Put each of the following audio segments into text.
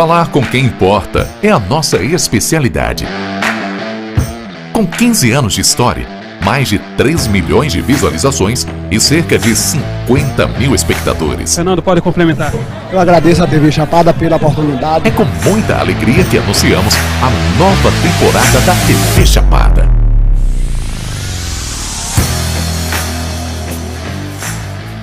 Falar com quem importa é a nossa especialidade. Com 15 anos de história, mais de 3 milhões de visualizações e cerca de 50 mil espectadores. Fernando, pode complementar. Eu agradeço a TV Chapada pela oportunidade. É com muita alegria que anunciamos a nova temporada da TV Chapada.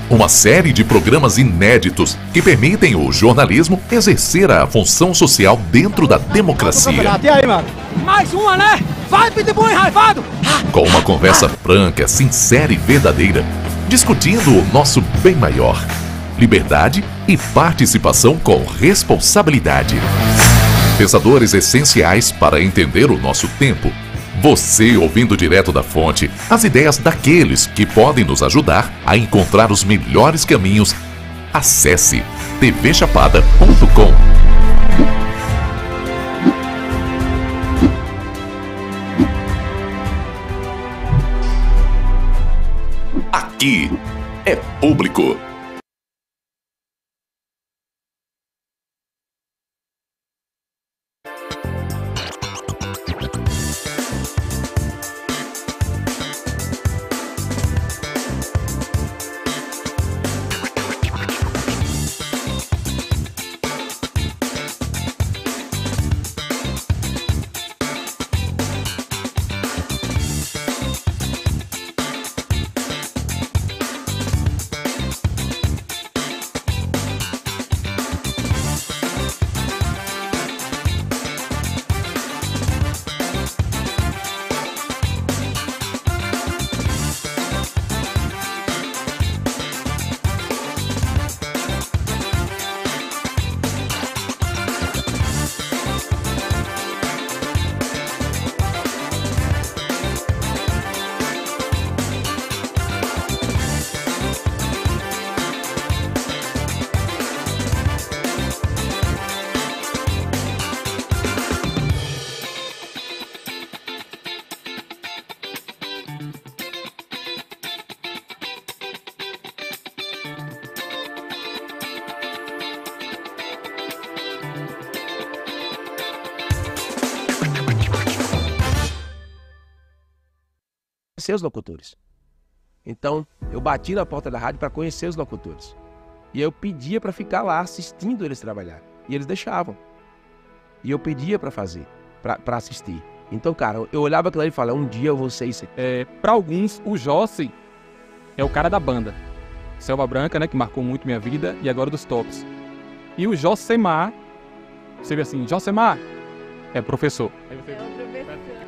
Uma série de programas inéditos que permitem o jornalismo exercer a função social dentro da democracia. E aí, mano? Mais uma, né? Vai, pitbull enraivado! Ah! Com uma conversa ah! franca, sincera e verdadeira, discutindo o nosso bem maior. Liberdade e participação com responsabilidade. Pensadores essenciais para entender o nosso tempo você ouvindo direto da fonte as ideias daqueles que podem nos ajudar a encontrar os melhores caminhos. Acesse tvchapada.com. Aqui é público. os locutores. Então, eu bati na porta da rádio para conhecer os locutores. E eu pedia para ficar lá assistindo eles trabalhar. E eles deixavam. E eu pedia para fazer, para assistir. Então, cara, eu olhava aquilo ali e falava, um dia eu vou ser isso aqui. É, pra alguns, o Jossi é o cara da banda. Selva Branca, né, que marcou muito minha vida, e agora dos tops. E o Josemar, você vê assim, Josemar, é professor.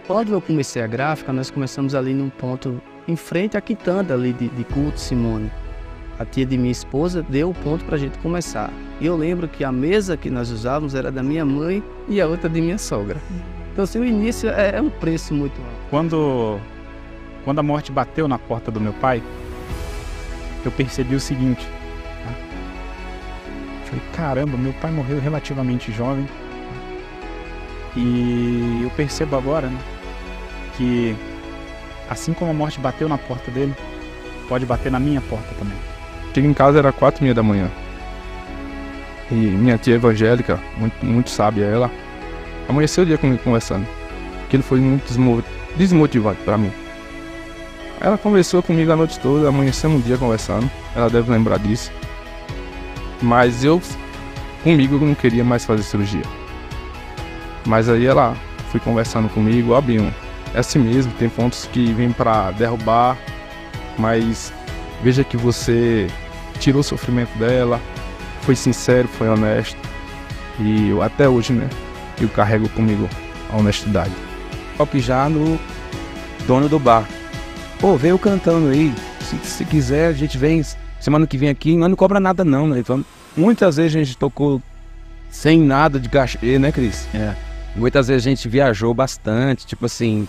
Quando eu comecei a gráfica, nós começamos ali num ponto em frente à quitanda ali de, de culto Simone. A tia de minha esposa deu o ponto para a gente começar. E eu lembro que a mesa que nós usávamos era da minha mãe e a outra de minha sogra. Então, assim, o início é, é um preço muito alto. Quando, quando a morte bateu na porta do meu pai, eu percebi o seguinte. Né? Falei, caramba, meu pai morreu relativamente jovem. E eu percebo agora né, que, assim como a morte bateu na porta dele, pode bater na minha porta também. Cheguei em casa, era quatro e meia da manhã. E minha tia evangélica, muito, muito sábia ela, amanheceu o dia comigo conversando. Aquilo foi muito desmotivante para mim. Ela conversou comigo a noite toda, amanhecemos um dia conversando. Ela deve lembrar disso. Mas eu, comigo, não queria mais fazer cirurgia. Mas aí ela foi conversando comigo, Abinho, é assim mesmo, tem pontos que vêm para derrubar, mas veja que você tirou o sofrimento dela, foi sincero, foi honesto. E eu, até hoje, né, eu carrego comigo a honestidade. Top já no dono do bar. Pô, veio cantando aí. Se, se quiser, a gente vem semana que vem aqui, mas não cobra nada não, né? Então, muitas vezes a gente tocou sem nada de cachê, né, Cris? É. Muitas vezes a gente viajou bastante, tipo assim,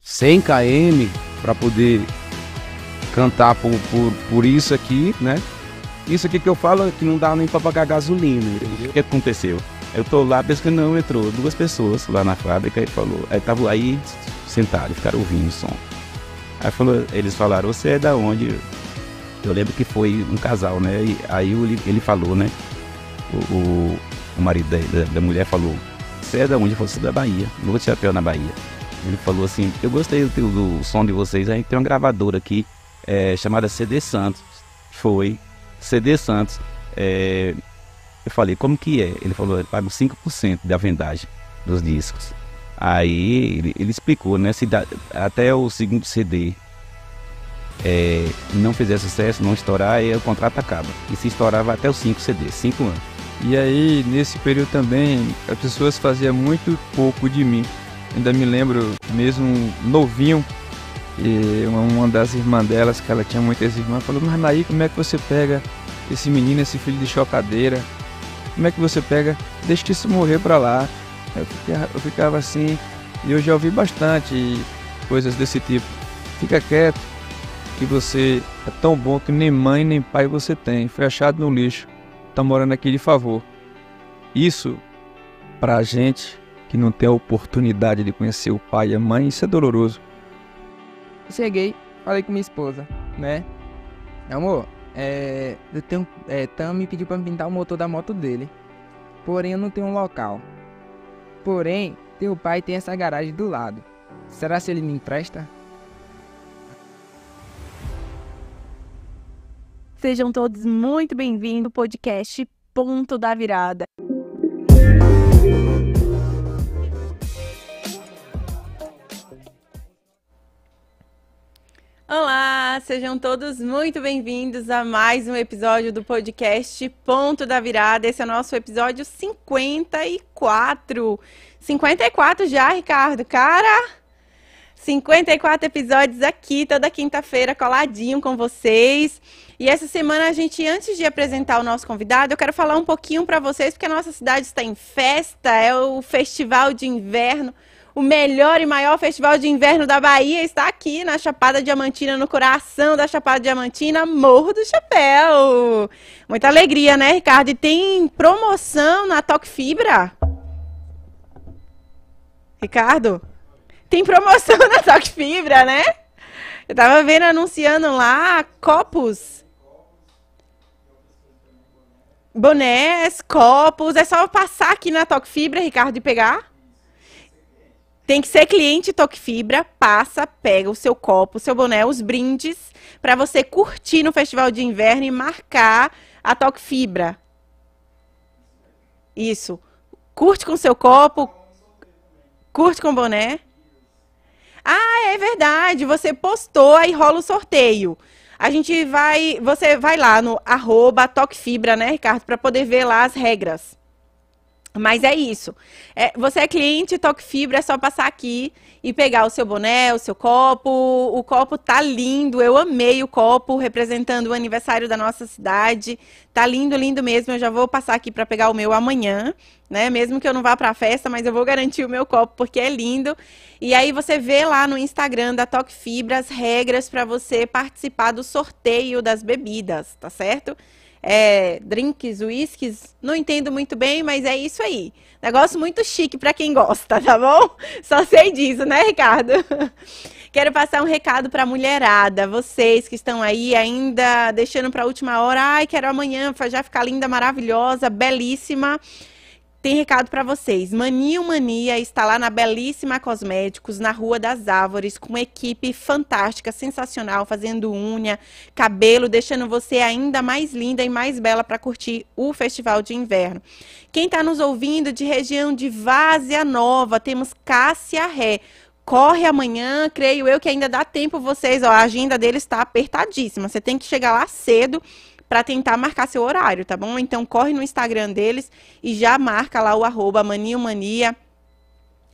100 km para poder cantar por, por, por isso aqui, né? Isso aqui que eu falo é que não dá nem para pagar gasolina, O que aconteceu? Eu tô lá que não entrou duas pessoas lá na fábrica e falou, aí tava aí sentado, ficaram ouvindo o som. Aí falou, eles falaram, você é da onde? Eu lembro que foi um casal, né? E aí ele, ele falou, né? O, o, o marido da, da mulher falou, você é da onde? Você é da Bahia. Lua de Chapéu na Bahia. Ele falou assim: Eu gostei do, do som de vocês. A gente tem uma gravadora aqui é, chamada CD Santos. Foi. CD Santos. É, eu falei: Como que é? Ele falou: Ele paga 5% da vendagem dos discos. Aí ele, ele explicou, né? até o segundo CD é, não fizer sucesso, não estourar, aí é, o contrato acaba. E se estourar, vai até os 5 CDs, 5 anos. E aí, nesse período também, as pessoas faziam muito pouco de mim. Ainda me lembro, mesmo novinho, e uma das irmãs delas, que ela tinha muitas irmãs, falou: Mas Naí, como é que você pega esse menino, esse filho de chocadeira? Como é que você pega? Deixa isso morrer pra lá. Eu eu ficava assim, e eu já ouvi bastante coisas desse tipo. Fica quieto, que você é tão bom que nem mãe nem pai você tem, foi achado no lixo, tá morando aqui de favor. Isso, pra gente que não tem a oportunidade de conhecer o pai e a mãe, isso é doloroso. Cheguei, falei com minha esposa, né? Amor, é, eu tenho, é, Tam me pediu pra pintar o motor da moto dele. Porém, eu não tenho um local. Porém, teu pai tem essa garagem do lado. Será se ele me empresta? Sejam todos muito bem-vindos ao podcast Ponto da Virada. Olá, sejam todos muito bem-vindos a mais um episódio do podcast Ponto da Virada. Esse é o nosso episódio 54. 54 já, Ricardo. Cara, 54 episódios aqui, toda quinta-feira, coladinho com vocês. E essa semana a gente, antes de apresentar o nosso convidado, eu quero falar um pouquinho para vocês, porque a nossa cidade está em festa, é o festival de inverno. O melhor e maior festival de inverno da Bahia está aqui na Chapada Diamantina, no coração da Chapada Diamantina, Morro do Chapéu. Muita alegria, né, Ricardo? E tem promoção na Toque Fibra? Ricardo? Tem promoção na Toque Fibra, né? Eu tava vendo anunciando lá copos. Bonés, copos. É só passar aqui na Toque Fibra, Ricardo, e pegar. Tem que ser cliente Toque Fibra, passa, pega o seu copo, o seu boné, os brindes, para você curtir no Festival de Inverno e marcar a Toque Fibra. Isso. Curte com seu copo, curte com boné. Ah, é verdade, você postou, aí rola o sorteio. A gente vai, você vai lá no arroba né, Ricardo, para poder ver lá as regras. Mas é isso. É, você é cliente, Toque Fibra, é só passar aqui e pegar o seu boné, o seu copo. O copo tá lindo, eu amei o copo, representando o aniversário da nossa cidade. Tá lindo, lindo mesmo. Eu já vou passar aqui para pegar o meu amanhã, né? Mesmo que eu não vá para a festa, mas eu vou garantir o meu copo porque é lindo. E aí você vê lá no Instagram da Toque Fibra as regras para você participar do sorteio das bebidas, tá certo? é, drinks, whiskies, não entendo muito bem, mas é isso aí. Negócio muito chique para quem gosta, tá bom? Só sei disso, né, Ricardo? Quero passar um recado para a mulherada, vocês que estão aí ainda deixando para a última hora. Ai, quero amanhã já ficar linda, maravilhosa, belíssima. Tem recado para vocês. Mania Mania está lá na Belíssima Cosméticos, na Rua das Árvores, com uma equipe fantástica, sensacional, fazendo unha, cabelo, deixando você ainda mais linda e mais bela para curtir o Festival de Inverno. Quem está nos ouvindo de região de Várzea Nova, temos Cássia Ré corre amanhã, creio eu que ainda dá tempo vocês, ó, a agenda deles está apertadíssima. Você tem que chegar lá cedo para tentar marcar seu horário, tá bom? Então corre no Instagram deles e já marca lá o arroba maniomania.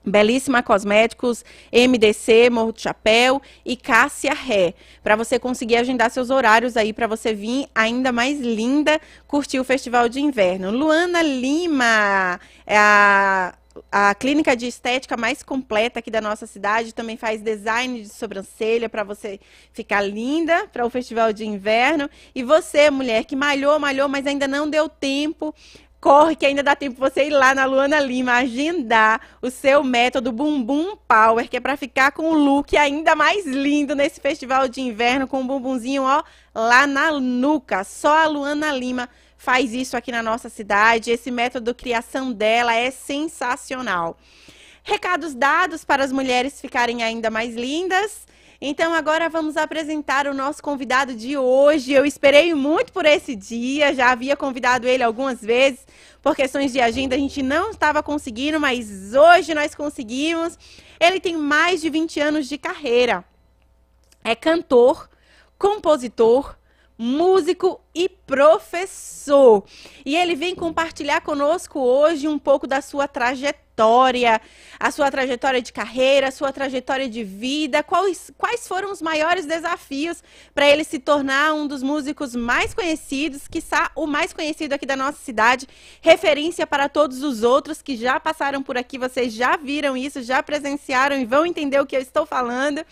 Belíssima Cosméticos, MDC, Morro do Chapéu e Cássia Ré, para você conseguir agendar seus horários aí para você vir ainda mais linda curtir o Festival de Inverno. Luana Lima, é a a clínica de estética mais completa aqui da nossa cidade também faz design de sobrancelha para você ficar linda para o festival de inverno. E você, mulher que malhou, malhou, mas ainda não deu tempo, corre que ainda dá tempo você ir lá na Luana Lima agendar o seu método Bumbum Power, que é para ficar com o look ainda mais lindo nesse festival de inverno com o bumbumzinho, ó, lá na nuca. Só a Luana Lima faz isso aqui na nossa cidade. Esse método de criação dela é sensacional. Recados dados para as mulheres ficarem ainda mais lindas. Então agora vamos apresentar o nosso convidado de hoje. Eu esperei muito por esse dia, já havia convidado ele algumas vezes. Por questões de agenda a gente não estava conseguindo, mas hoje nós conseguimos. Ele tem mais de 20 anos de carreira. É cantor, compositor, músico e professor. E ele vem compartilhar conosco hoje um pouco da sua trajetória, a sua trajetória de carreira, a sua trajetória de vida, quais, quais foram os maiores desafios para ele se tornar um dos músicos mais conhecidos, quiçá o mais conhecido aqui da nossa cidade, referência para todos os outros que já passaram por aqui, vocês já viram isso, já presenciaram e vão entender o que eu estou falando.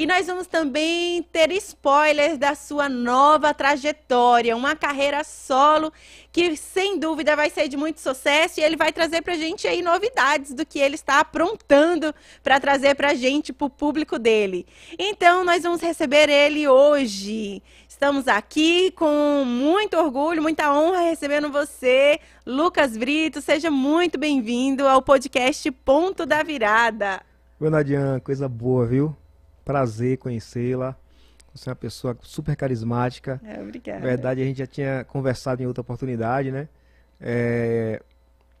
E nós vamos também ter spoilers da sua nova trajetória, uma carreira solo que sem dúvida vai ser de muito sucesso e ele vai trazer pra gente aí novidades do que ele está aprontando para trazer pra gente, pro público dele. Então, nós vamos receber ele hoje. Estamos aqui com muito orgulho, muita honra recebendo você, Lucas Brito. Seja muito bem-vindo ao podcast Ponto da Virada. Gonadian, coisa boa, viu? prazer conhecê-la. Você é uma pessoa super carismática. É, obrigada. Na verdade, a gente já tinha conversado em outra oportunidade, né? É,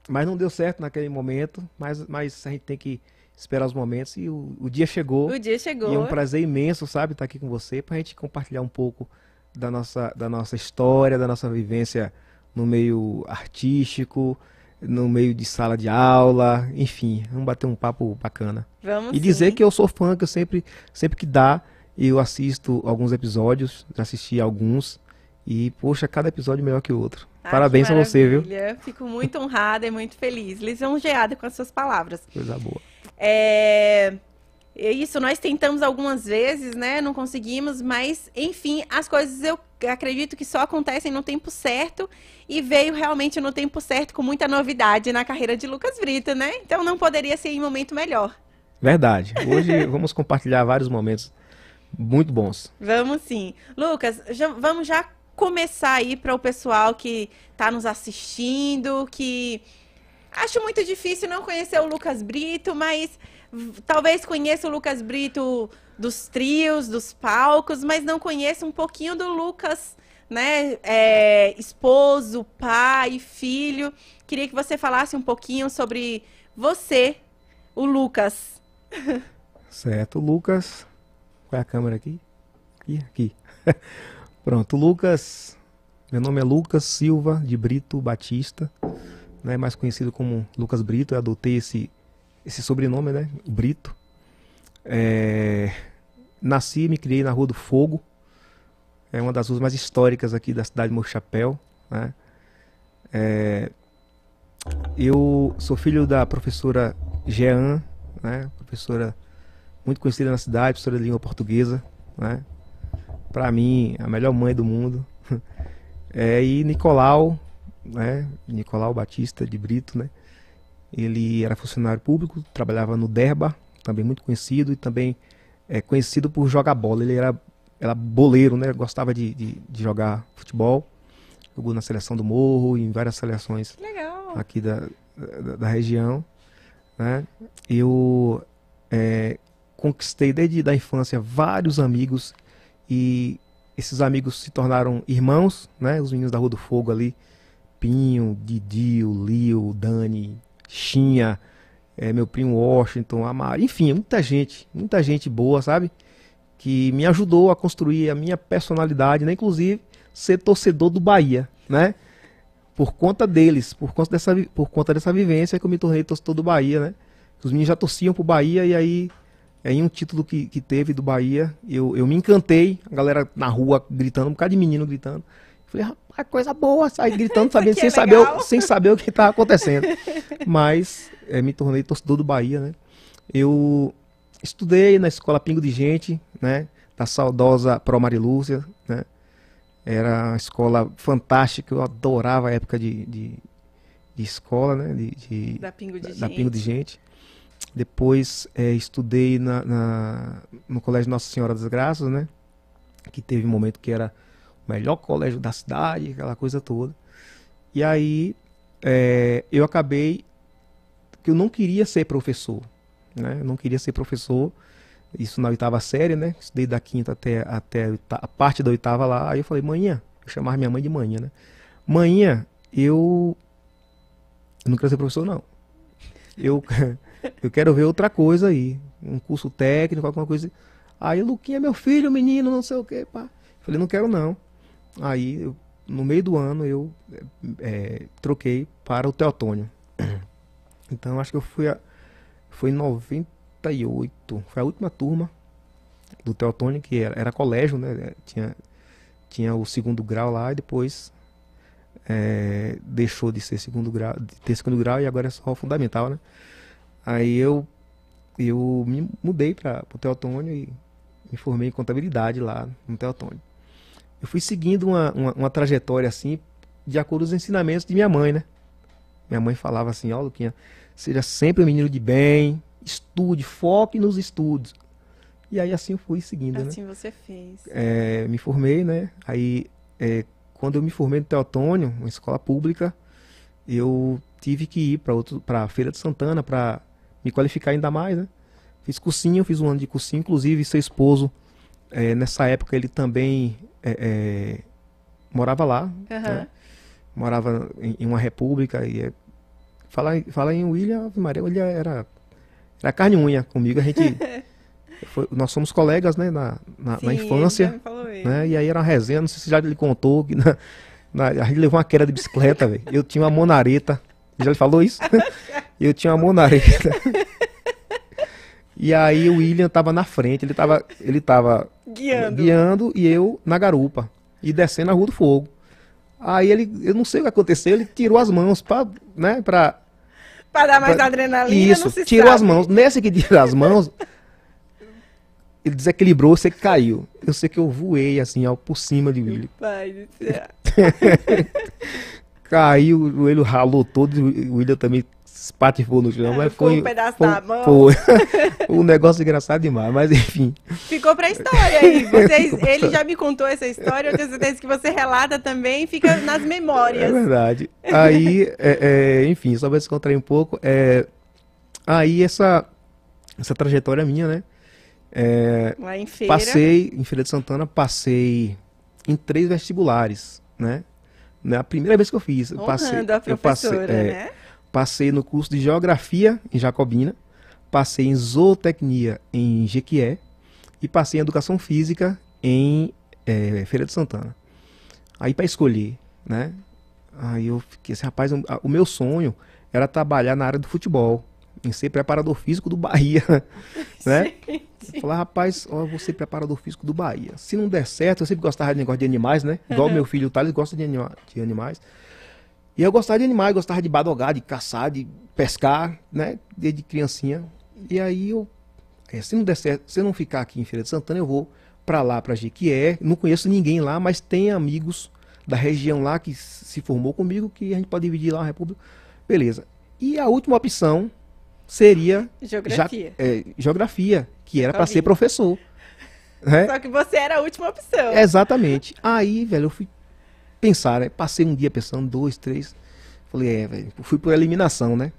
mas não deu certo naquele momento, mas, mas a gente tem que esperar os momentos e o, o dia chegou. O dia chegou. E é um prazer imenso, sabe, estar aqui com você para a gente compartilhar um pouco da nossa, da nossa história, da nossa vivência no meio artístico, no meio de sala de aula, enfim, vamos bater um papo bacana. Vamos. E sim. dizer que eu sou fã, que eu sempre, sempre que dá, eu assisto alguns episódios, já assisti alguns. E, poxa, cada episódio é melhor que o outro. Ah, Parabéns a você, viu? Fico muito honrada e muito feliz. Lisonjeada com as suas palavras. Coisa boa. É... É isso, nós tentamos algumas vezes, né? Não conseguimos, mas enfim, as coisas eu acredito que só acontecem no tempo certo e veio realmente no tempo certo com muita novidade na carreira de Lucas Brito, né? Então não poderia ser em momento melhor. Verdade. Hoje vamos compartilhar vários momentos muito bons. Vamos sim. Lucas, já, vamos já começar aí para o pessoal que está nos assistindo, que acho muito difícil não conhecer o Lucas Brito, mas talvez conheça o Lucas Brito dos trios, dos palcos, mas não conheça um pouquinho do Lucas, né? É, esposo, pai, filho. Queria que você falasse um pouquinho sobre você, o Lucas. Certo, Lucas. Qual é a câmera aqui? Aqui, aqui. Pronto, Lucas. Meu nome é Lucas Silva de Brito Batista, né, mais conhecido como Lucas Brito. Eu adotei esse esse sobrenome, né? Brito. É, nasci e me criei na Rua do Fogo. É uma das ruas mais históricas aqui da cidade de Mochapéu. né? É, eu sou filho da professora Jean, né? Professora muito conhecida na cidade, professora de língua portuguesa, né? Para mim, a melhor mãe do mundo. É, e Nicolau, né? Nicolau Batista de Brito, né? Ele era funcionário público, trabalhava no Derba, também muito conhecido e também é, conhecido por jogar bola. Ele era, era boleiro, né? Gostava de, de, de jogar futebol. Jogou na seleção do Morro, em várias seleções Legal. aqui da, da, da, região. Né? Eu é, conquistei desde da infância vários amigos e esses amigos se tornaram irmãos, né? Os meninos da Rua do Fogo ali, Pinho, Didio, Lio, Dani, Xinha, é, meu primo Washington, Amar, enfim, muita gente, muita gente boa, sabe? Que me ajudou a construir a minha personalidade, né? Inclusive ser torcedor do Bahia, né? Por conta deles, por conta dessa, por conta dessa vivência que eu me tornei torcedor do Bahia, né? Os meninos já torciam pro Bahia e aí é, em um título que, que teve do Bahia, eu, eu me encantei, a galera na rua gritando, um bocado de menino gritando. Falei, rapaz, coisa boa, saí gritando, sabia, sem, é saber, o, sem saber o que estava acontecendo. Mas é, me tornei torcedor do Bahia, né? Eu estudei na escola Pingo de Gente, né? Da saudosa Pro Marilúcia, né? Era uma escola fantástica, eu adorava a época de, de, de escola, né? De, de, da, Pingo de, da, da Pingo de Gente. Depois é, estudei na, na, no Colégio Nossa Senhora das Graças, né? Que teve um momento que era melhor colégio da cidade, aquela coisa toda. E aí é, eu acabei que eu não queria ser professor, né? Eu não queria ser professor, isso na oitava série, né? Estudei da quinta até, até a parte da oitava lá. Aí eu falei, manhã, eu chamava minha mãe de manhã, né? Manhã, eu, eu não quero ser professor, não. Eu, eu quero ver outra coisa aí, um curso técnico, alguma coisa. Aí, Luquinha, meu filho, menino, não sei o quê, pá. Eu falei, não quero não. Aí, eu, no meio do ano, eu é, troquei para o Teotônio. Então, acho que eu fui a, foi em 98, foi a última turma do Teotônio, que era, era colégio, né? É, tinha, tinha o segundo grau lá e depois é, deixou de ser segundo grau, de ter segundo grau e agora é só fundamental, né? Aí eu eu me mudei para o Teotônio e me formei em contabilidade lá no Teotônio eu fui seguindo uma, uma, uma trajetória assim, de acordo com os ensinamentos de minha mãe, né? Minha mãe falava assim, ó, oh, Luquinha, seja sempre um menino de bem, estude, foque nos estudos. E aí assim eu fui seguindo, né? assim né? você fez. É, me formei, né? Aí, é, quando eu me formei no Teotônio, uma escola pública, eu tive que ir para a Feira de Santana para me qualificar ainda mais, né? Fiz cursinho, fiz um ano de cursinho, inclusive seu esposo é, nessa época ele também é, é, morava lá, uhum. né? morava em, em, uma república e é, falar fala em William Maria, William era era carne e unha comigo, a gente foi, nós somos colegas, né, na, na, Sim, na infância, né? E aí era uma resenha, não sei se já lhe contou que na, na, a gente levou uma queda de bicicleta, velho. Eu tinha uma monareta, já lhe falou isso? Eu tinha uma monareta. E aí o William tava na frente, ele tava, ele tava Guiando. Né? Guiando e eu na garupa. E descendo a Rua do Fogo. Aí ele, eu não sei o que aconteceu, ele tirou as mãos pra, né, pra... Pra dar mais pra, adrenalina, Isso, tirou sabe. as mãos. Nessa que tirou as mãos, ele desequilibrou, você caiu. Eu sei que eu voei, assim, ó, por cima de Willy. Pai do céu. caiu, o joelho ralou todo, o William também espatifou no chão, é, mas foi. Um pedaço foi, da mão. Foi um negócio engraçado demais, mas enfim. Ficou pra história aí. Vocês, ele já me contou essa história, eu tenho certeza que você relata também, fica nas memórias. É verdade. Aí, é, é, enfim, só pra descontrair um pouco. É, aí essa, essa trajetória minha, né? É, Lá em feira. Passei, em Feira de Santana, passei em três vestibulares, né? Na primeira vez que eu fiz, passei, a professora, eu passei, é, né? passei no curso de Geografia em Jacobina, passei em Zootecnia em Jequié e passei em Educação Física em é, Feira de Santana. Aí para escolher, né? Aí eu fiquei, esse assim, rapaz, o meu sonho era trabalhar na área do futebol, em ser preparador físico do Bahia, né? Falar, rapaz, ó, eu vou ser preparador físico do Bahia. Se não der certo, eu sempre gostava de negócio de animais, né? Igual uhum. meu filho, o Thales, gosta de, anima de animais. E eu gostava de animais, gostava de badogar, de caçar, de pescar, né? Desde criancinha. E aí eu, é, se não der certo, se eu não ficar aqui em Feira de Santana, eu vou para lá, para Jequié. Não conheço ninguém lá, mas tem amigos da região lá que se formou comigo, que a gente pode dividir lá a República. Beleza. E a última opção seria... Geografia. é, geografia, que era para ser professor. Né? Só que você era a última opção. Exatamente. Aí, velho, eu fui pensar, né? Passei um dia pensando, dois, três. Falei, é, velho, fui por eliminação, né?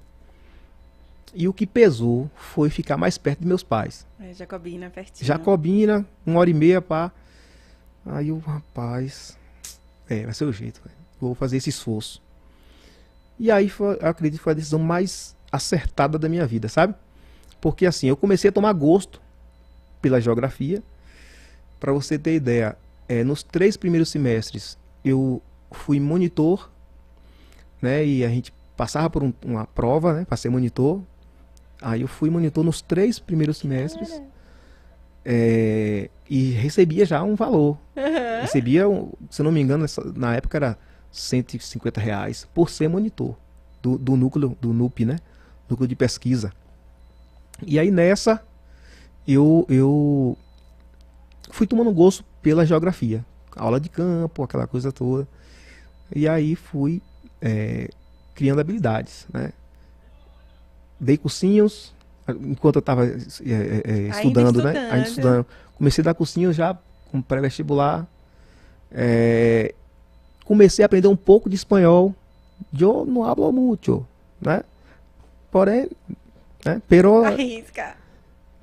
E o que pesou foi ficar mais perto de meus pais. É, Jacobina, pertinho. Jacobina, uma hora e meia, pá. Aí o rapaz. É, vai ser o jeito, né? Vou fazer esse esforço. E aí, foi, acredito que foi a decisão mais acertada da minha vida, sabe? Porque assim, eu comecei a tomar gosto pela geografia. Para você ter ideia, é, nos três primeiros semestres eu fui monitor, né? E a gente passava por um, uma prova, né? Para ser monitor. Aí eu fui monitor nos três primeiros semestres. É, e recebia já um valor. Uhum. Recebia, se não me engano, na época era 150 reais por ser monitor do, do núcleo, do NUP, né? Núcleo de pesquisa. E aí nessa, eu, eu fui tomando gosto pela geografia aula de campo, aquela coisa toda. E aí fui é, criando habilidades, né? Dei cursinhos, enquanto eu estava é, é, estudando, é, estudando, né? Ainda estudando. Comecei a dar cursinhos já com pré-vestibular. É, comecei a aprender um pouco de espanhol. Eu não hablo muito, né? Porém, né? Pero... Arrisca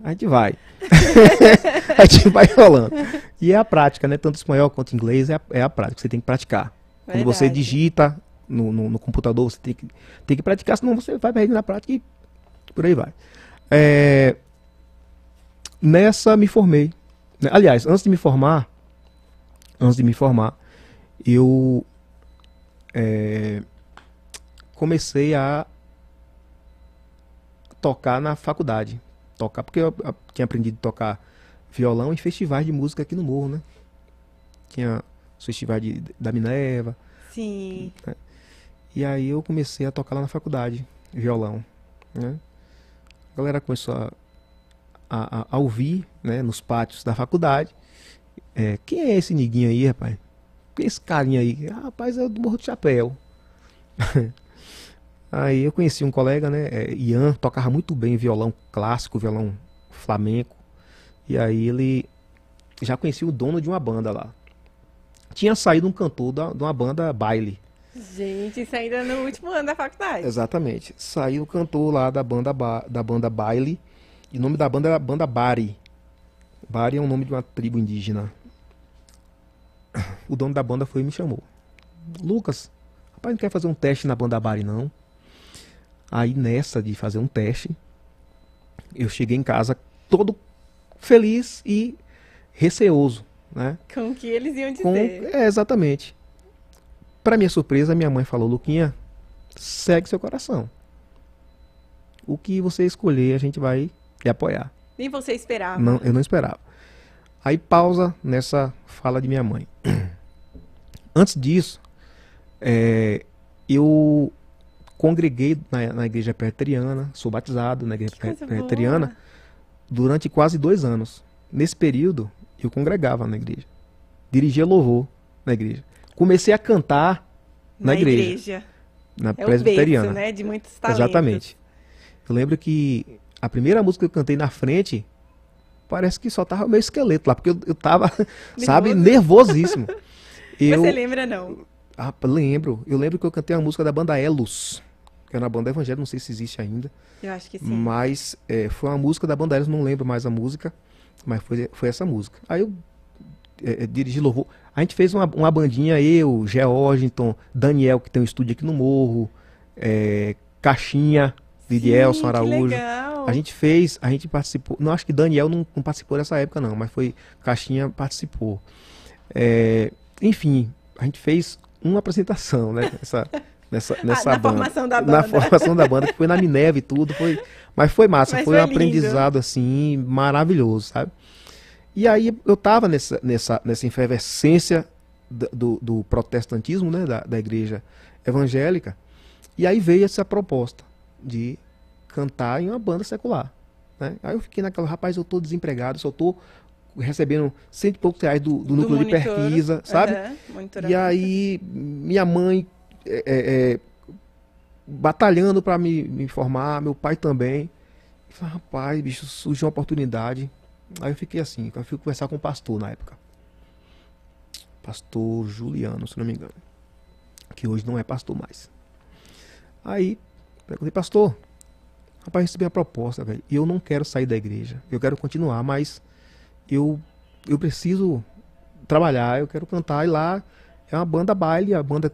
a gente vai. a gente vai rolando. E é a prática, né? Tanto espanhol quanto inglês é a, é a prática. Você tem que praticar. Verdade. Quando você digita no, no, no, computador, você tem que, tem que praticar, senão você vai perdendo a prática e por aí vai. É, nessa me formei. Aliás, antes de me formar, antes de me formar, eu é, comecei a tocar na faculdade tocar, porque eu tinha aprendido a tocar violão em festivais de música aqui no Morro, né? Tinha os festivais de, da Minerva. Sim. Né? E aí eu comecei a tocar lá na faculdade, violão. Né? A galera começou a, a, a ouvir né, nos pátios da faculdade. É, quem é esse niguinho aí, rapaz? Quem é esse carinha aí? Ah, rapaz, é do Morro do Chapéu. Aí eu conheci um colega, né, é, Ian, tocava muito bem violão clássico, violão flamenco. E aí ele já conhecia o dono de uma banda lá. Tinha saído um cantor da, de uma banda baile. Gente, isso ainda é no último ano da faculdade. Exatamente. Saiu o cantor lá da banda, ba, da banda baile. E o nome da banda era Banda Bari. Bari é o nome de uma tribo indígena. O dono da banda foi e me chamou. Lucas, rapaz, não quer fazer um teste na banda Bari, não? Aí nessa de fazer um teste, eu cheguei em casa todo feliz e receoso, né? Com o que eles iam dizer. Com... É, exatamente. Para minha surpresa, minha mãe falou, Luquinha, segue seu coração. O que você escolher, a gente vai te apoiar. Nem você esperava. Não, eu não esperava. Aí pausa nessa fala de minha mãe. Antes disso, é, eu Congreguei na, na igreja preteriana, sou batizado na igreja preteriana durante quase dois anos. Nesse período, eu congregava na igreja. Dirigia louvor na igreja. Comecei a cantar na, na igreja, igreja. Na é presbiteriana. né? De muitos talentos. Exatamente. Eu lembro que a primeira música que eu cantei na frente, parece que só tava o meu esqueleto lá, porque eu, eu tava, Nervoso. sabe, nervosíssimo. Eu, Você lembra, não? Ah, lembro. Eu lembro que eu cantei uma música da banda Elos, que era é na banda evangélica, não sei se existe ainda. Eu acho que sim. Mas é, foi uma música da banda Elos, não lembro mais a música, mas foi, foi essa música. Aí eu é, é dirigi louvor. A gente fez uma, uma bandinha, eu, Georginton, Daniel, que tem um estúdio aqui no Morro, é, Caixinha, Lidielson Sim, Araújo. A gente fez, a gente participou. Não, acho que Daniel não, não participou dessa época, não, mas foi. Caixinha participou. É, enfim, a gente fez uma apresentação, né? Essa, nessa, ah, nessa ah, na banda. formação da banda. Na formação da banda, que foi na Minerva e tudo. Foi, mas foi massa, mas foi, foi um aprendizado assim, maravilhoso, sabe? E aí eu tava nessa, nessa, nessa efervescência do, do protestantismo, né? Da, da igreja evangélica. E aí veio essa proposta de cantar em uma banda secular. Né? Aí eu fiquei naquela, rapaz, eu tô desempregado, só tô recebendo cento e poucos reais do, do, do núcleo monitor, de pesquisa, sabe? Uhum, e aí minha mãe é, é, é batalhando para me, me, informar, meu pai também. falei, rapaz, bicho, surgiu uma oportunidade. Aí eu fiquei assim, eu fui conversar com o pastor na época. Pastor Juliano, se não me engano. Que hoje não é pastor mais. Aí, perguntei, pastor, rapaz, recebi a proposta, velho. E eu não quero sair da igreja. Eu quero continuar, mas eu, eu preciso trabalhar, eu quero cantar. E lá é uma banda baile, a banda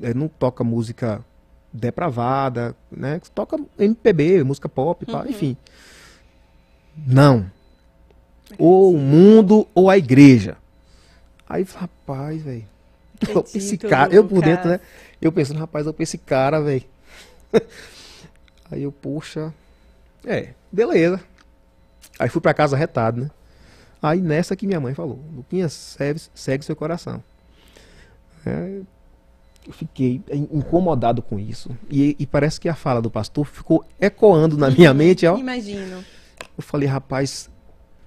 é, não toca música depravada, né? Toca MPB, música pop, uhum. pá, enfim. Não. Ou o mundo ou a igreja. Aí, rapaz, velho. Esse cara, eu por dentro, né? Eu pensando, rapaz, eu esse cara, velho. Aí eu, puxa. É, beleza. Aí fui para casa retado, né? Aí nessa que minha mãe falou, Luquinhas, segue, segue seu coração. É, eu fiquei incomodado com isso. E, e, parece que a fala do pastor ficou ecoando na minha mente. Ó. Imagino. Eu falei, rapaz,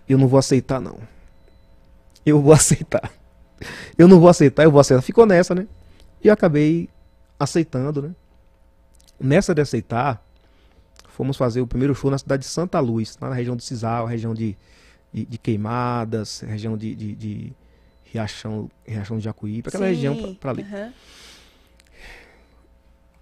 eu não vou aceitar, não. Eu vou aceitar. Eu não vou aceitar, eu vou aceitar. Ficou nessa, né? E eu acabei aceitando, né? Nessa de aceitar, fomos fazer o primeiro show na cidade de Santa Luz, na região do Cisal, região de de, de queimadas, região de, de, de Riachão, Riachão de Jacuípe, aquela Sim, região para ali. Uhum.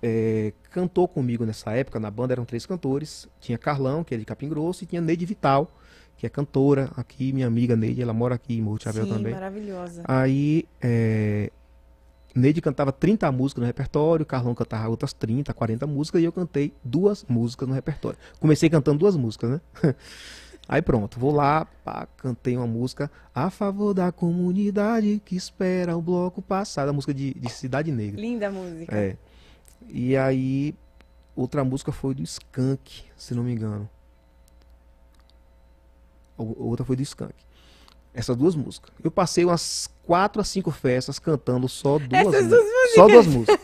É, cantou comigo nessa época, na banda eram três cantores, tinha Carlão, que é de Capim Grosso, e tinha Neide Vital, que é cantora aqui, minha amiga Neide, ela mora aqui em Morro Chavel também. maravilhosa. Aí, é, Neide cantava 30 músicas no repertório, Carlão cantava outras 30, 40 músicas, e eu cantei duas músicas no repertório. Comecei cantando duas músicas, né? Aí pronto, vou lá, pá, cantei uma música a favor da comunidade que espera o bloco passar. A música de, de Cidade Negra. Linda música. É. E aí, outra música foi do Skank, se não me engano. Outra foi do Skank. Essas duas músicas. Eu passei umas quatro a cinco festas cantando só duas, duas músicas. Só duas músicas.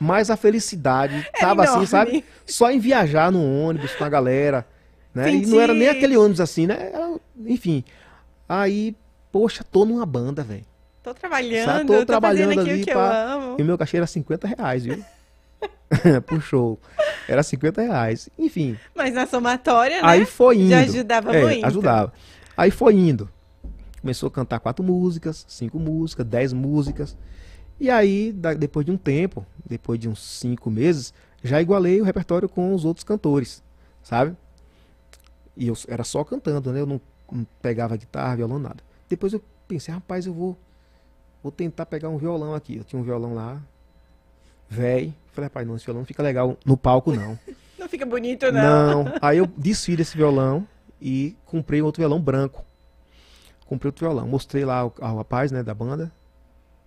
Mas a felicidade é tava enorme. assim, sabe? Só em viajar no ônibus com a galera né? Entendi. E não era nem aquele ônibus assim, né? Era, enfim. Aí, poxa, tô numa banda, velho. Tô trabalhando, Sabe? tô, tô trabalhando ali o pra... E meu cachê era 50 reais, viu? Pro show. Era 50 reais. Enfim. Mas na somatória, né? Aí foi indo. Já ajudava é, muito. Ajudava. Aí foi indo. Começou a cantar quatro músicas, cinco músicas, dez músicas. E aí, depois de um tempo, depois de uns cinco meses, já igualei o repertório com os outros cantores, sabe? E eu era só cantando, né? Eu não, não pegava guitarra, violão, nada. Depois eu pensei, rapaz, eu vou, vou tentar pegar um violão aqui. Eu tinha um violão lá, velho. Falei, rapaz, não, esse violão não fica legal no palco, não. não fica bonito, não. Não. Aí eu desfiz esse violão e comprei outro violão branco. Comprei outro violão. Mostrei lá ao, ao rapaz, né, da banda.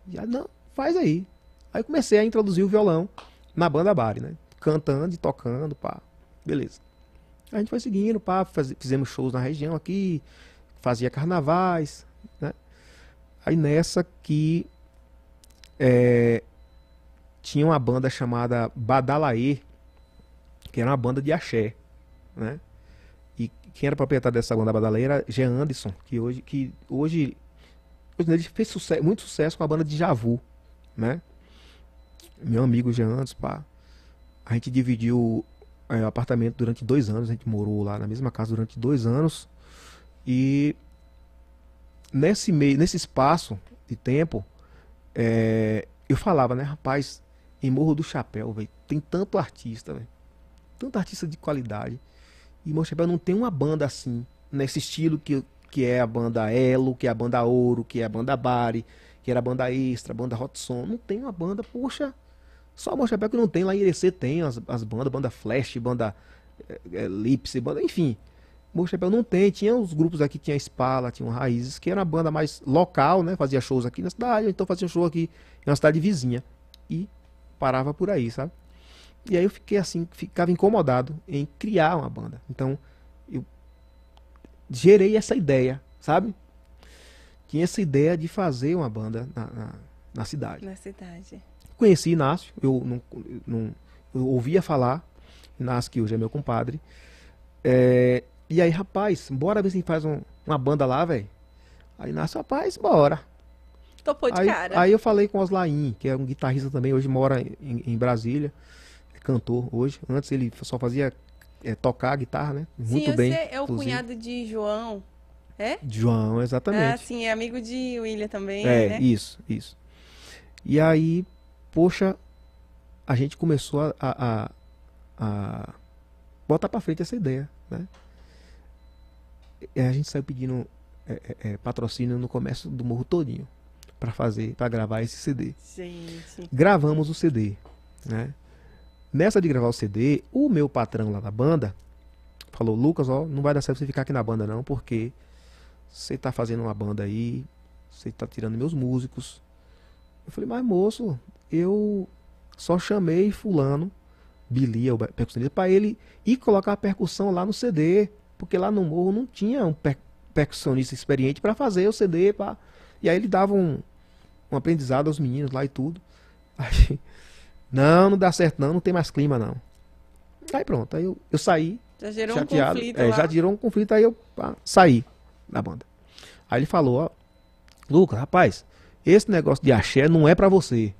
E aí, não, faz aí. Aí comecei a introduzir o violão na banda Bari, né? Cantando e tocando, pá. Beleza. A gente foi seguindo, pá, faz, fizemos shows na região aqui, fazia carnavais, né? Aí nessa que é, tinha uma banda chamada Badalaê, que era uma banda de axé, né? E quem era proprietário dessa banda Badalaê era Jean Anderson, que hoje, que hoje, hoje ele fez sucesso, muito sucesso com a banda de Javu, né? Meu amigo Jean Anderson, pá. A gente dividiu é, apartamento durante dois anos. A gente morou lá na mesma casa durante dois anos. E nesse meio, nesse espaço de tempo, é, eu falava, né, rapaz, em Morro do Chapéu, tem tanto artista, tanto artista de qualidade. E Morro do Chapéu não tem uma banda assim, nesse estilo que, que é a banda Elo, que é a banda Ouro, que é a banda Bari, que era a banda Extra, a banda Hot Song. Não tem uma banda, poxa, só Mostra que não tem, lá em Irecê tem as, as bandas, banda Flash, banda Elipse, eh, eh, banda, enfim. Mostra não tem, tinha os grupos aqui, tinha Spala, tinha Raízes, que era uma banda mais local, né? Fazia shows aqui na cidade, então fazia um show aqui em uma cidade vizinha. E parava por aí, sabe? E aí eu fiquei assim, ficava incomodado em criar uma banda. Então, eu gerei essa ideia, sabe? Tinha essa ideia de fazer uma banda na, na, na cidade. Na cidade. Conheci Inácio, eu não, não eu ouvia falar, Inácio que hoje é meu compadre. É, e aí, rapaz, bora ver se faz um, uma banda lá, velho. Aí Inácio, rapaz, bora. Topou de aí, cara. Aí eu falei com Oslaim, que é um guitarrista também, hoje mora em, em Brasília, é cantor hoje. Antes ele só fazia é, tocar guitarra, né? Muito Sim, bem. Sim, é o inclusive. cunhado de João, é? João, exatamente. Ah, sim, é amigo de William também, É, né? isso, isso. E aí poxa, a gente começou a, a, a botar para frente essa ideia, né? E a gente saiu pedindo é, é, é, patrocínio no comércio do morro todinho para fazer, para gravar esse CD. Sim, sim. Gravamos o CD, né? Nessa de gravar o CD, o meu patrão lá da banda falou: Lucas, ó, não vai dar certo você ficar aqui na banda não, porque você tá fazendo uma banda aí, você tá tirando meus músicos. Eu falei: mas moço, eu só chamei fulano, Billy, é o percussionista, para ele ir colocar a percussão lá no CD, porque lá no morro não tinha um per percussionista experiente para fazer o CD, E aí ele dava um, um aprendizado aos meninos lá e tudo. Aí, não, não dá certo não, não tem mais clima não. Aí pronto, aí eu, eu saí. Já gerou chateado, um conflito é, Já gerou um conflito, aí eu pá, saí da banda. Aí ele falou, ó, Lucas, rapaz, esse negócio de axé não é para você.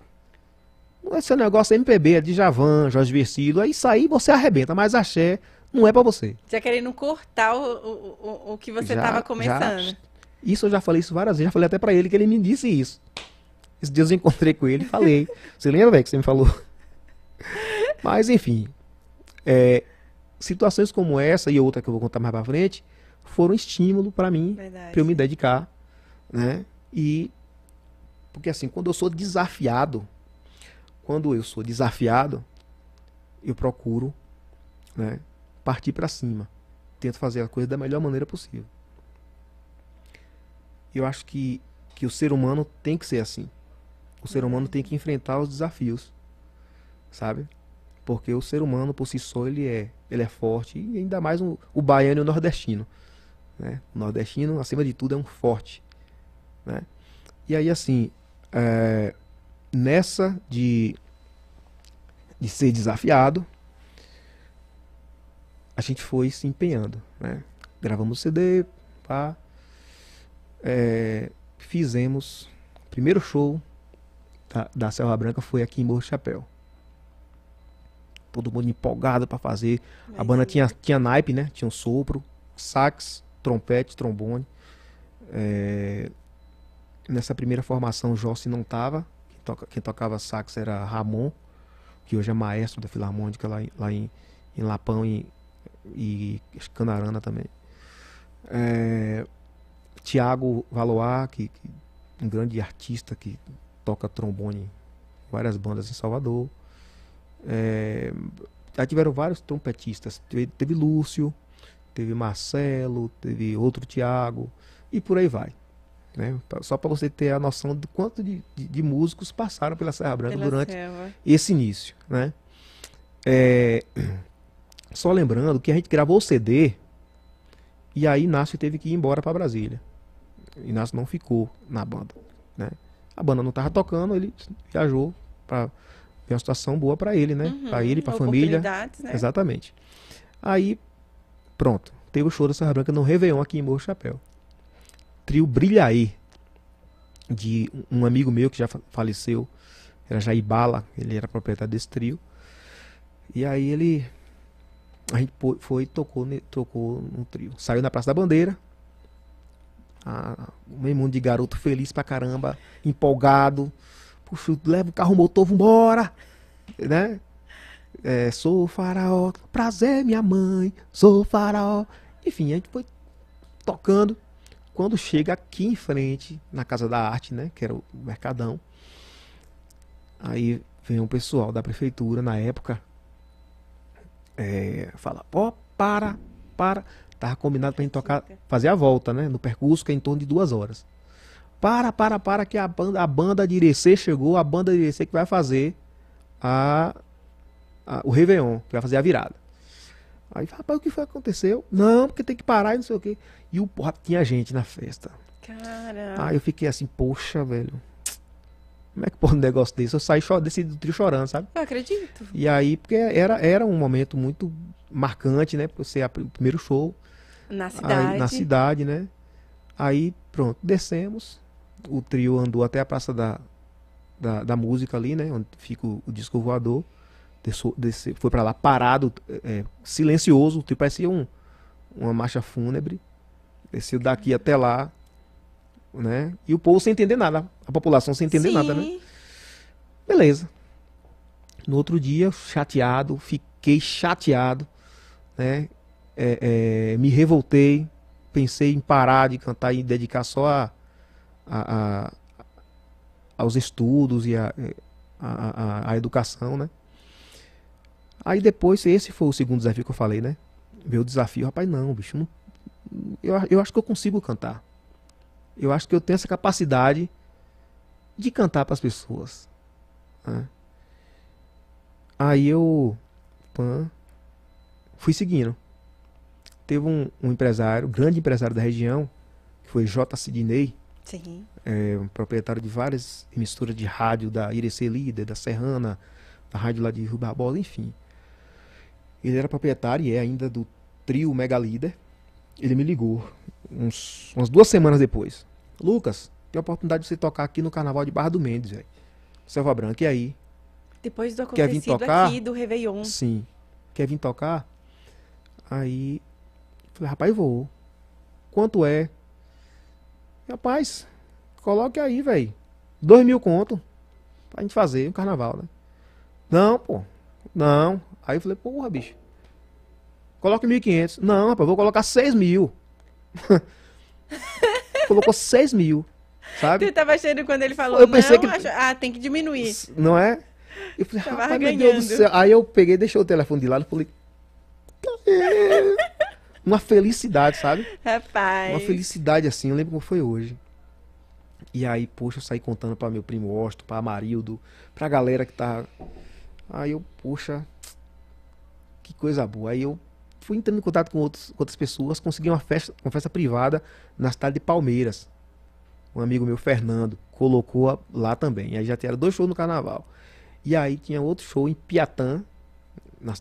Esse negócio é MPB, é Djavan, Jorge Versilo, é aí sair você arrebenta, mas axé não é para você. Já querendo cortar o, o, o, que você estava começando. Já, isso eu já falei isso várias vezes, já falei até para ele que ele me disse isso. Esse dia eu encontrei com ele e falei. você lembra, velho, que você me falou? Mas, enfim, é, situações como essa e outra que eu vou contar mais para frente foram estímulo para mim, para eu me dedicar, né? E porque assim, quando eu sou desafiado, quando eu sou desafiado, eu procuro né, partir para cima. Tento fazer a coisa da melhor maneira possível. Eu acho que, que o ser humano tem que ser assim. O ser humano tem que enfrentar os desafios, sabe? Porque o ser humano por si só ele é, ele é forte e ainda mais o, o baiano e o nordestino, né? O nordestino acima de tudo é um forte, né? E aí assim, é, nessa de, de ser desafiado, a gente foi se empenhando. Né? Gravamos o CD, pá, é, fizemos o primeiro show da, da Selva Branca foi aqui em Morro Chapéu. Todo mundo empolgado para fazer. Mas a banda tinha, tinha naipe, né? Tinha um sopro, sax, trompete, trombone. É, nessa primeira formação, o Jossi não tava toca, quem tocava sax era Ramon, que hoje é maestro da Filarmônica lá, lá em, em Lapão e, e Canarana também. É, Tiago Valoar, que, que, um grande artista que toca trombone em várias bandas em Salvador. É, já tiveram vários trompetistas. Teve, teve Lúcio, teve Marcelo, teve outro Tiago, e por aí vai. Né? Só para você ter a noção do quanto de, de, de músicos passaram pela Serra Branca pela durante Serra. esse início. Né? É, só lembrando que a gente gravou o CD e aí Inácio teve que ir embora para Brasília. Inácio não ficou na banda. Né? A banda não estava tocando, ele viajou para ver uma situação boa para ele, né? Uhum, para ele, para a família. Né? Exatamente. Aí, pronto. Teve o show da Serra Branca no Réveillon aqui em Morro Chapéu trio Brilhaí, de um amigo meu que já faleceu, era Jair Bala, ele era proprietário desse trio. E aí ele a gente foi e tocou, tocou um trio. Saiu na Praça da Bandeira. Ah, um mundo de garoto feliz pra caramba, empolgado. Puxa, leva o carro motor, vambora! Né? É, sou faraó, prazer minha mãe, sou faraó. Enfim, a gente foi tocando. Quando chega aqui em frente, na Casa da Arte, né, que era o Mercadão, aí vem um pessoal da prefeitura na época, é, fala, ó, oh, para, para. Tava combinado pra gente tocar, fazer a volta, né? No percurso, que é em torno de duas horas. Para, para, para, que a banda, a banda de Irecê chegou, a banda de Irecê que vai fazer a, a o Réveillon, que vai fazer a virada. Aí, rapaz, o que foi que aconteceu? Não, porque tem que parar e não sei o quê. E o, tinha gente na festa. Cara. Aí eu fiquei assim, poxa, velho. Como é que pode um negócio desse? Eu saí desse trio chorando, sabe? Eu acredito. E aí, porque era, era um momento muito marcante, né? Porque você é o primeiro show. Na cidade. Aí, na cidade, né? Aí, pronto, descemos. O trio andou até a Praça da, da, da Música ali, né? Onde fica o, o disco voador. Desceu, desceu, foi para lá parado, é, silencioso, tipo parecia um, uma marcha fúnebre. Desceu daqui até lá, né? E o povo sem entender nada, a população sem entender Sim. nada, né? Beleza. No outro dia, chateado, fiquei chateado, né? É, é, me revoltei, pensei em parar de cantar e dedicar só a, a, a aos estudos e a, é, a, a, a educação, né? Aí depois, esse foi o segundo desafio que eu falei, né? Meu desafio, rapaz, não, bicho. Não, eu, eu acho que eu consigo cantar. Eu acho que eu tenho essa capacidade de cantar para as pessoas. Né? Aí eu fui seguindo. Teve um, um, empresário, grande empresário da região, que foi J. Sidney, é, um proprietário de várias emissoras de rádio da Irecê Líder, da Serrana, da rádio lá de Rio Barbosa, enfim. Ele era proprietário e é ainda do trio Mega Líder. Ele me ligou uns, umas duas semanas depois. Lucas, tem a oportunidade de você tocar aqui no Carnaval de Barra do Mendes, velho. Selva Branca, e aí? Depois do acontecido vir tocar? aqui do Réveillon. Sim. Quer vir tocar? Aí, falei, rapaz, vou. Quanto é? Rapaz, coloque aí, velho. Dois mil conto. Pra gente fazer um carnaval, né? Não, pô. Não. Aí eu falei, porra, bicho. Coloque 1.500. Não, rapaz, vou colocar 6 mil. Colocou 6 mil. Sabe? Tu tava achando quando ele falou, eu pensei que... Acho... ah, tem que diminuir. Não é? Eu falei, tava rapaz, meu Deus do céu. Aí eu peguei, deixei o telefone de lado e falei, uma felicidade, sabe? Rapaz. Uma felicidade assim, eu lembro como foi hoje. E aí, poxa, eu saí contando para meu primo Osto, para Amarildo, pra galera que tá. Aí eu, poxa, que coisa boa. Aí eu fui entrando em contato com, outros, com outras pessoas, consegui uma festa, uma festa privada na cidade de Palmeiras. Um amigo meu, Fernando, colocou lá também. aí já tiveram dois shows no carnaval. E aí tinha outro show em Piatã.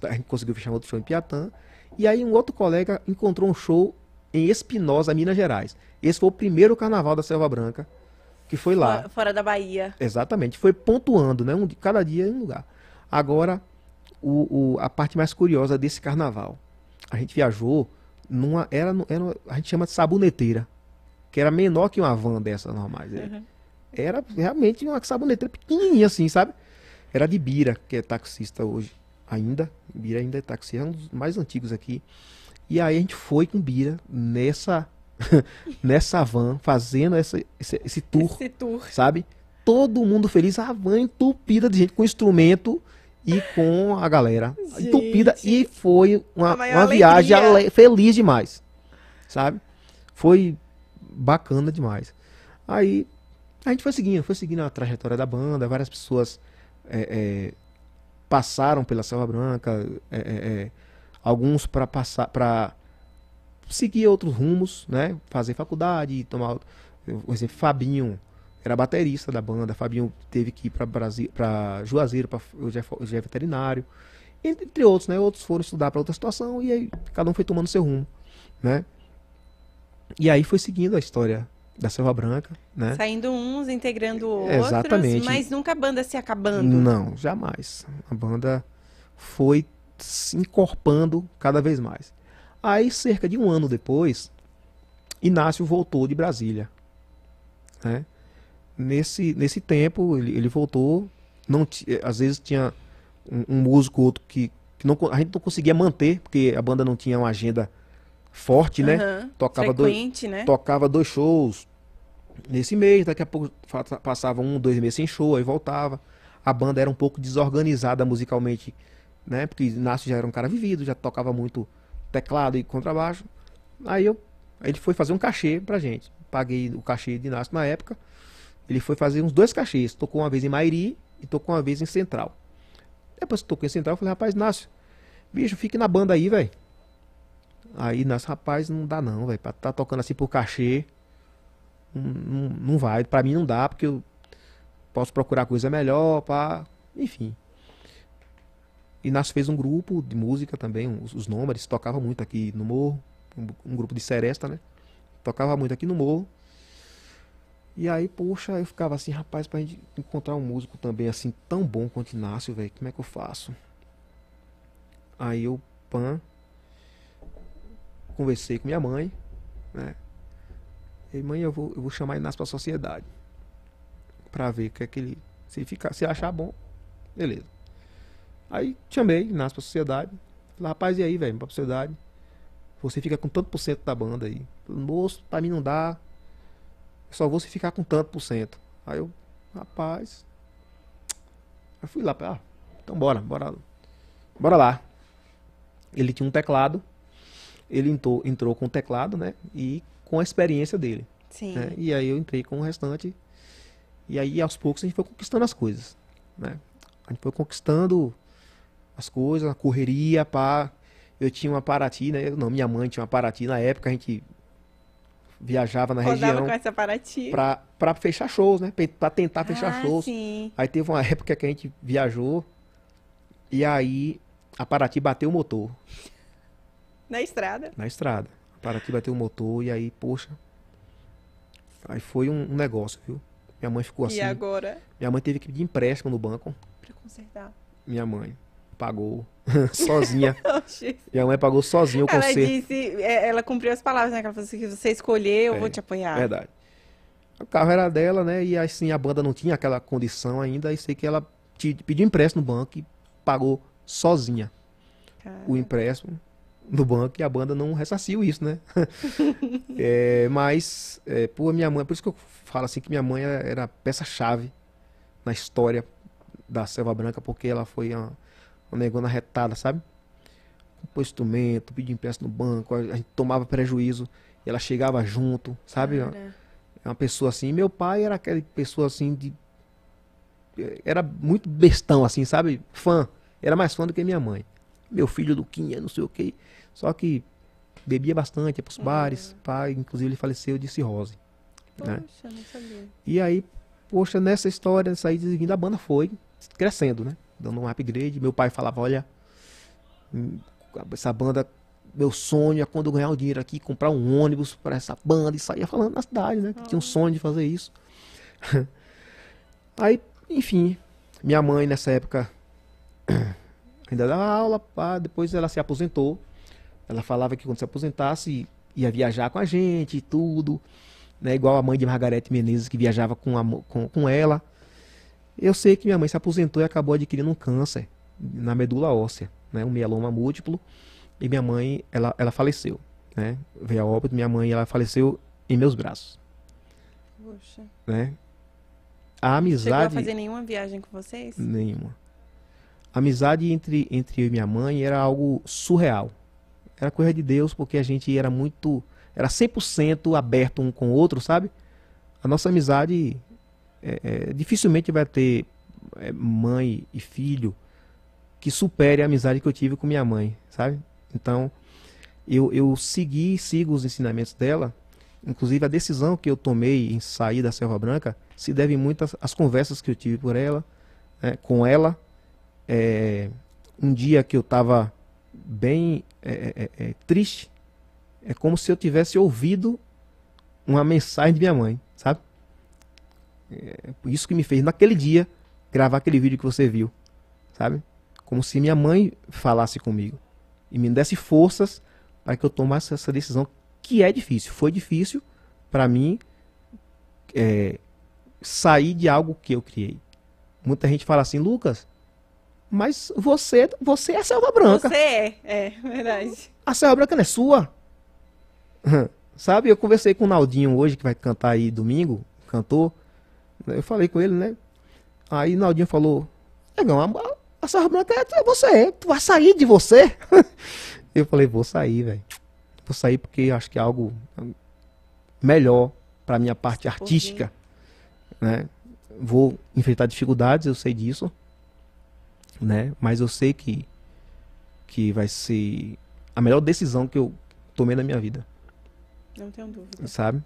A gente conseguiu fechar outro show em Piatã. E aí um outro colega encontrou um show em Espinosa, Minas Gerais. Esse foi o primeiro carnaval da Selva Branca, que foi lá. Fora, fora da Bahia. Exatamente. Foi pontuando, né? Um, cada dia em um lugar. Agora, o, o, a parte mais curiosa desse carnaval. A gente viajou numa. Era, era, a gente chama de saboneteira. Que era menor que uma van dessas normais. É. Uhum. Era realmente uma saboneteira pequenininha assim, sabe? Era de Bira, que é taxista hoje ainda. Bira ainda é taxista, é um dos mais antigos aqui. E aí a gente foi com Bira nessa nessa van, fazendo essa, esse, esse tour, esse tour. Sabe? Todo mundo feliz, a van entupida de gente com instrumento e com a galera Gente, entupida. E foi uma, uma viagem ale... feliz demais. Sabe? Foi bacana demais. Aí a gente foi seguindo, foi seguindo a trajetória da banda, várias pessoas é, é, passaram pela Selva Branca, é, é, é alguns para passar para seguir outros rumos, né? Fazer faculdade, tomar, por exemplo, Fabinho era baterista da banda, Fabinho teve que ir para Juazeiro, para é hoje, é veterinário, entre outros, né? Outros foram estudar para outra situação e aí cada um foi tomando seu rumo, né? E aí foi seguindo a história da Selva Branca, né? Saindo uns, integrando outros, Exatamente. mas nunca a banda se acabando. Não, jamais. A banda foi se encorpando cada vez mais. Aí, cerca de um ano depois, Inácio voltou de Brasília, né? nesse, nesse tempo ele, ele voltou, não eh, às vezes tinha um, um músico outro que, que não, a gente não conseguia manter, porque a banda não tinha uma agenda forte, uhum. né? Tocava Frequente, dois, né? Tocava dois shows nesse mês, daqui a pouco passava um, dois meses sem show, aí voltava. A banda era um pouco desorganizada musicalmente, né? Porque Inácio já era um cara vivido, já tocava muito teclado e contrabaixo. Aí eu, ele foi fazer um cachê pra gente. Paguei o cachê de Inácio na época. Ele foi fazer uns dois cachês. Tocou uma vez em Mairi e tocou uma vez em Central. Depois que tocou em Central, eu falei, rapaz, Nácio, bicho, fique na banda aí, velho. Aí, Nácio, rapaz, não dá não, velho. Pra tá tocando assim por cachê, não, não, não vai. Pra mim não dá, porque eu posso procurar coisa melhor, pá. Enfim. E Inácio fez um grupo de música também, os, os Nômades, tocava muito aqui no morro, um, um, grupo de seresta, né? Tocava muito aqui no morro. E aí, poxa, eu ficava assim, rapaz, pra gente encontrar um músico também assim tão bom quanto Inácio, velho, como é que eu faço? Aí eu, pan, conversei com minha mãe, né? E mãe, eu vou, eu vou chamar Inácio pra sociedade. Pra ver que é que ele. Se ele ficar, se ele achar bom, beleza. Aí chamei Inácio pra sociedade. Falei, rapaz, e aí, velho, pra sociedade? Você fica com tanto por cento da banda aí. Falei, Moço, pra mim não dá só vou se ficar com tanto por cento. Aí eu, rapaz. Eu fui lá, pra, ah, então bora, bora, bora lá. Ele tinha um teclado, ele entrou, entrou com o teclado, né? E com a experiência dele. Sim. Né? E aí eu entrei com o restante. E aí aos poucos a gente foi conquistando as coisas, né? A gente foi conquistando as coisas, a correria, pá. Eu tinha uma Paraty, né? Não, minha mãe tinha uma Paraty. Na época a gente viajava na Rodava região. com essa Paraty. Pra, pra fechar shows, né? Pra tentar ah, fechar ah, shows. Sim. Aí teve uma época que a gente viajou e aí a Paraty bateu o motor. Na estrada? Na estrada. A Paraty bateu o motor e aí, poxa. Aí foi um, um negócio, viu? Minha mãe ficou assim. E agora? Minha mãe teve que pedir empréstimo no banco. Pra consertar. Minha mãe pagou sozinha. Minha mãe pagou sozinha o conselho. Ela disse, é, ela cumpriu as palavras, né? Que ela falou assim, você escolher, eu é, vou te apoiar. Verdade. O carro era dela, né? E assim, a banda não tinha aquela condição ainda. E sei que ela pediu empréstimo no banco e pagou sozinha o empréstimo no banco. E a banda não ressarciu isso, né? é, mas, é, pô, minha mãe... Por isso que eu falo assim que minha mãe era, era peça-chave na história da Selva Branca. Porque ela foi... Uma, um retada, sabe? Comprou instrumento, pediu empréstimo no banco, a gente tomava prejuízo, ela chegava junto, sabe? É Uma pessoa assim. Meu pai era aquela pessoa assim de. Era muito bestão, assim, sabe? Fã. Era mais fã do que minha mãe. Meu filho Quinha, não sei o quê. Só que bebia bastante, ia pros é. bares. Pai, inclusive, ele faleceu de cirrose. Né? Poxa, né? não sabia. E aí, poxa, nessa história, nessa aí, da banda foi crescendo, né? dando um upgrade. Meu pai falava: Olha, essa banda, meu sonho é quando eu ganhar o dinheiro aqui, comprar um ônibus para essa banda. E saía falando na cidade, né? Que tinha um uhum. sonho de fazer isso. Aí, enfim, minha mãe nessa época ainda dava aula, pá, depois ela se aposentou. Ela falava que quando se aposentasse ia viajar com a gente e tudo, né? Igual a mãe de Margarete Menezes que viajava com, a, com, com ela. Eu sei que minha mãe se aposentou e acabou adquirindo um câncer na medula óssea, né? um mieloma múltiplo, e minha mãe, ela, ela faleceu, né? Veio a óbito, minha mãe, ela faleceu em meus braços. Poxa. Né? A amizade... Chegou a fazer nenhuma viagem com vocês? Nenhuma. A amizade entre, entre eu e minha mãe era algo surreal. Era coisa de Deus, porque a gente era muito... Era 100% aberto um com o outro, sabe? A nossa amizade é, é, dificilmente vai ter é, mãe e filho que supere a amizade que eu tive com minha mãe, sabe? Então, eu, eu segui, sigo os ensinamentos dela. Inclusive, a decisão que eu tomei em sair da Selva Branca se deve muito às, às conversas que eu tive por ela, né, com ela. É, um dia que eu estava bem é é, é, é, triste, é como se eu tivesse ouvido uma mensagem de minha mãe, sabe? É, isso que me fez naquele dia gravar aquele vídeo que você viu, sabe? Como se minha mãe falasse comigo e me desse forças para que eu tomasse essa decisão que é difícil. Foi difícil para mim é, sair de algo que eu criei. Muita gente fala assim, Lucas, mas você, você é a selva branca. Você é, é verdade. A selva branca não é sua. Sabe, eu conversei com o Naldinho hoje, que vai cantar aí domingo, cantor. Né? Eu falei com ele, né? Aí Naldinho falou, Negão, é, a, a Serra Branca é, é você, tu vai sair de você. eu falei, vou sair, velho. Vou sair porque acho que é algo melhor para minha parte artística, né? Vou enfrentar dificuldades, eu sei disso, né? Mas eu sei que que vai ser a melhor decisão que eu tomei na minha vida. Não tenho dúvida. Sabe?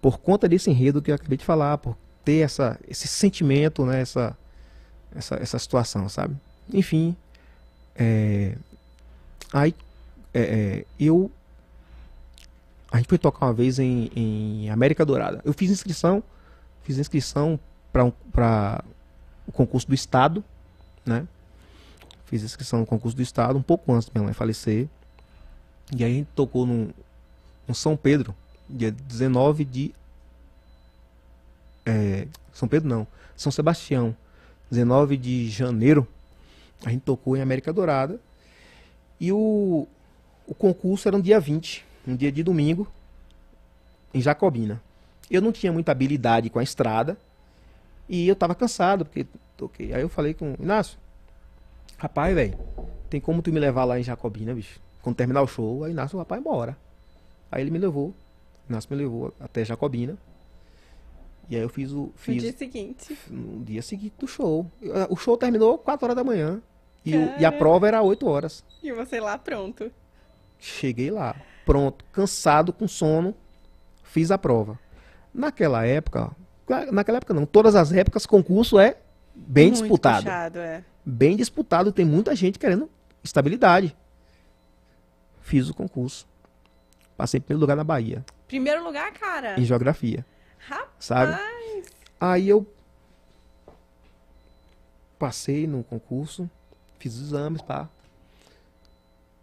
Por conta desse enredo que eu acabei de falar, por ter essa, esse sentimento, né? Essa, essa, essa situação, sabe? Enfim, é, aí é, é, eu a gente foi tocar uma vez em, em América Dourada. Eu fiz inscrição, fiz inscrição para um, o concurso do estado, né? Fiz inscrição no concurso do estado um pouco antes da minha mãe falecer. E aí a gente tocou no, no São Pedro, dia 19 de é, São Pedro não, São Sebastião, 19 de janeiro, a gente tocou em América Dourada. E o, o concurso era no dia 20, um dia de domingo, em Jacobina. Eu não tinha muita habilidade com a estrada e eu estava cansado, porque toquei. Aí eu falei com o Inácio, rapaz, velho, tem como tu me levar lá em Jacobina, bicho? Quando terminar o show, aí Inácio, rapaz, bora. Aí ele me levou, Inácio me levou até Jacobina. E aí eu fiz o. Fiz, no dia seguinte. No dia seguinte do show. Ah, o show terminou 4 horas da manhã. E, o, e a prova era 8 horas. E você lá pronto. Cheguei lá, pronto, cansado, com sono, fiz a prova. Naquela época, naquela época não, todas as épocas concurso é bem Muito disputado. Puxado, é. Bem disputado, tem muita gente querendo estabilidade. Fiz o concurso. Passei em primeiro lugar na Bahia. Primeiro lugar, cara? Em geografia. Rapaz. Sabe? Aí eu passei no concurso, fiz exames, pá.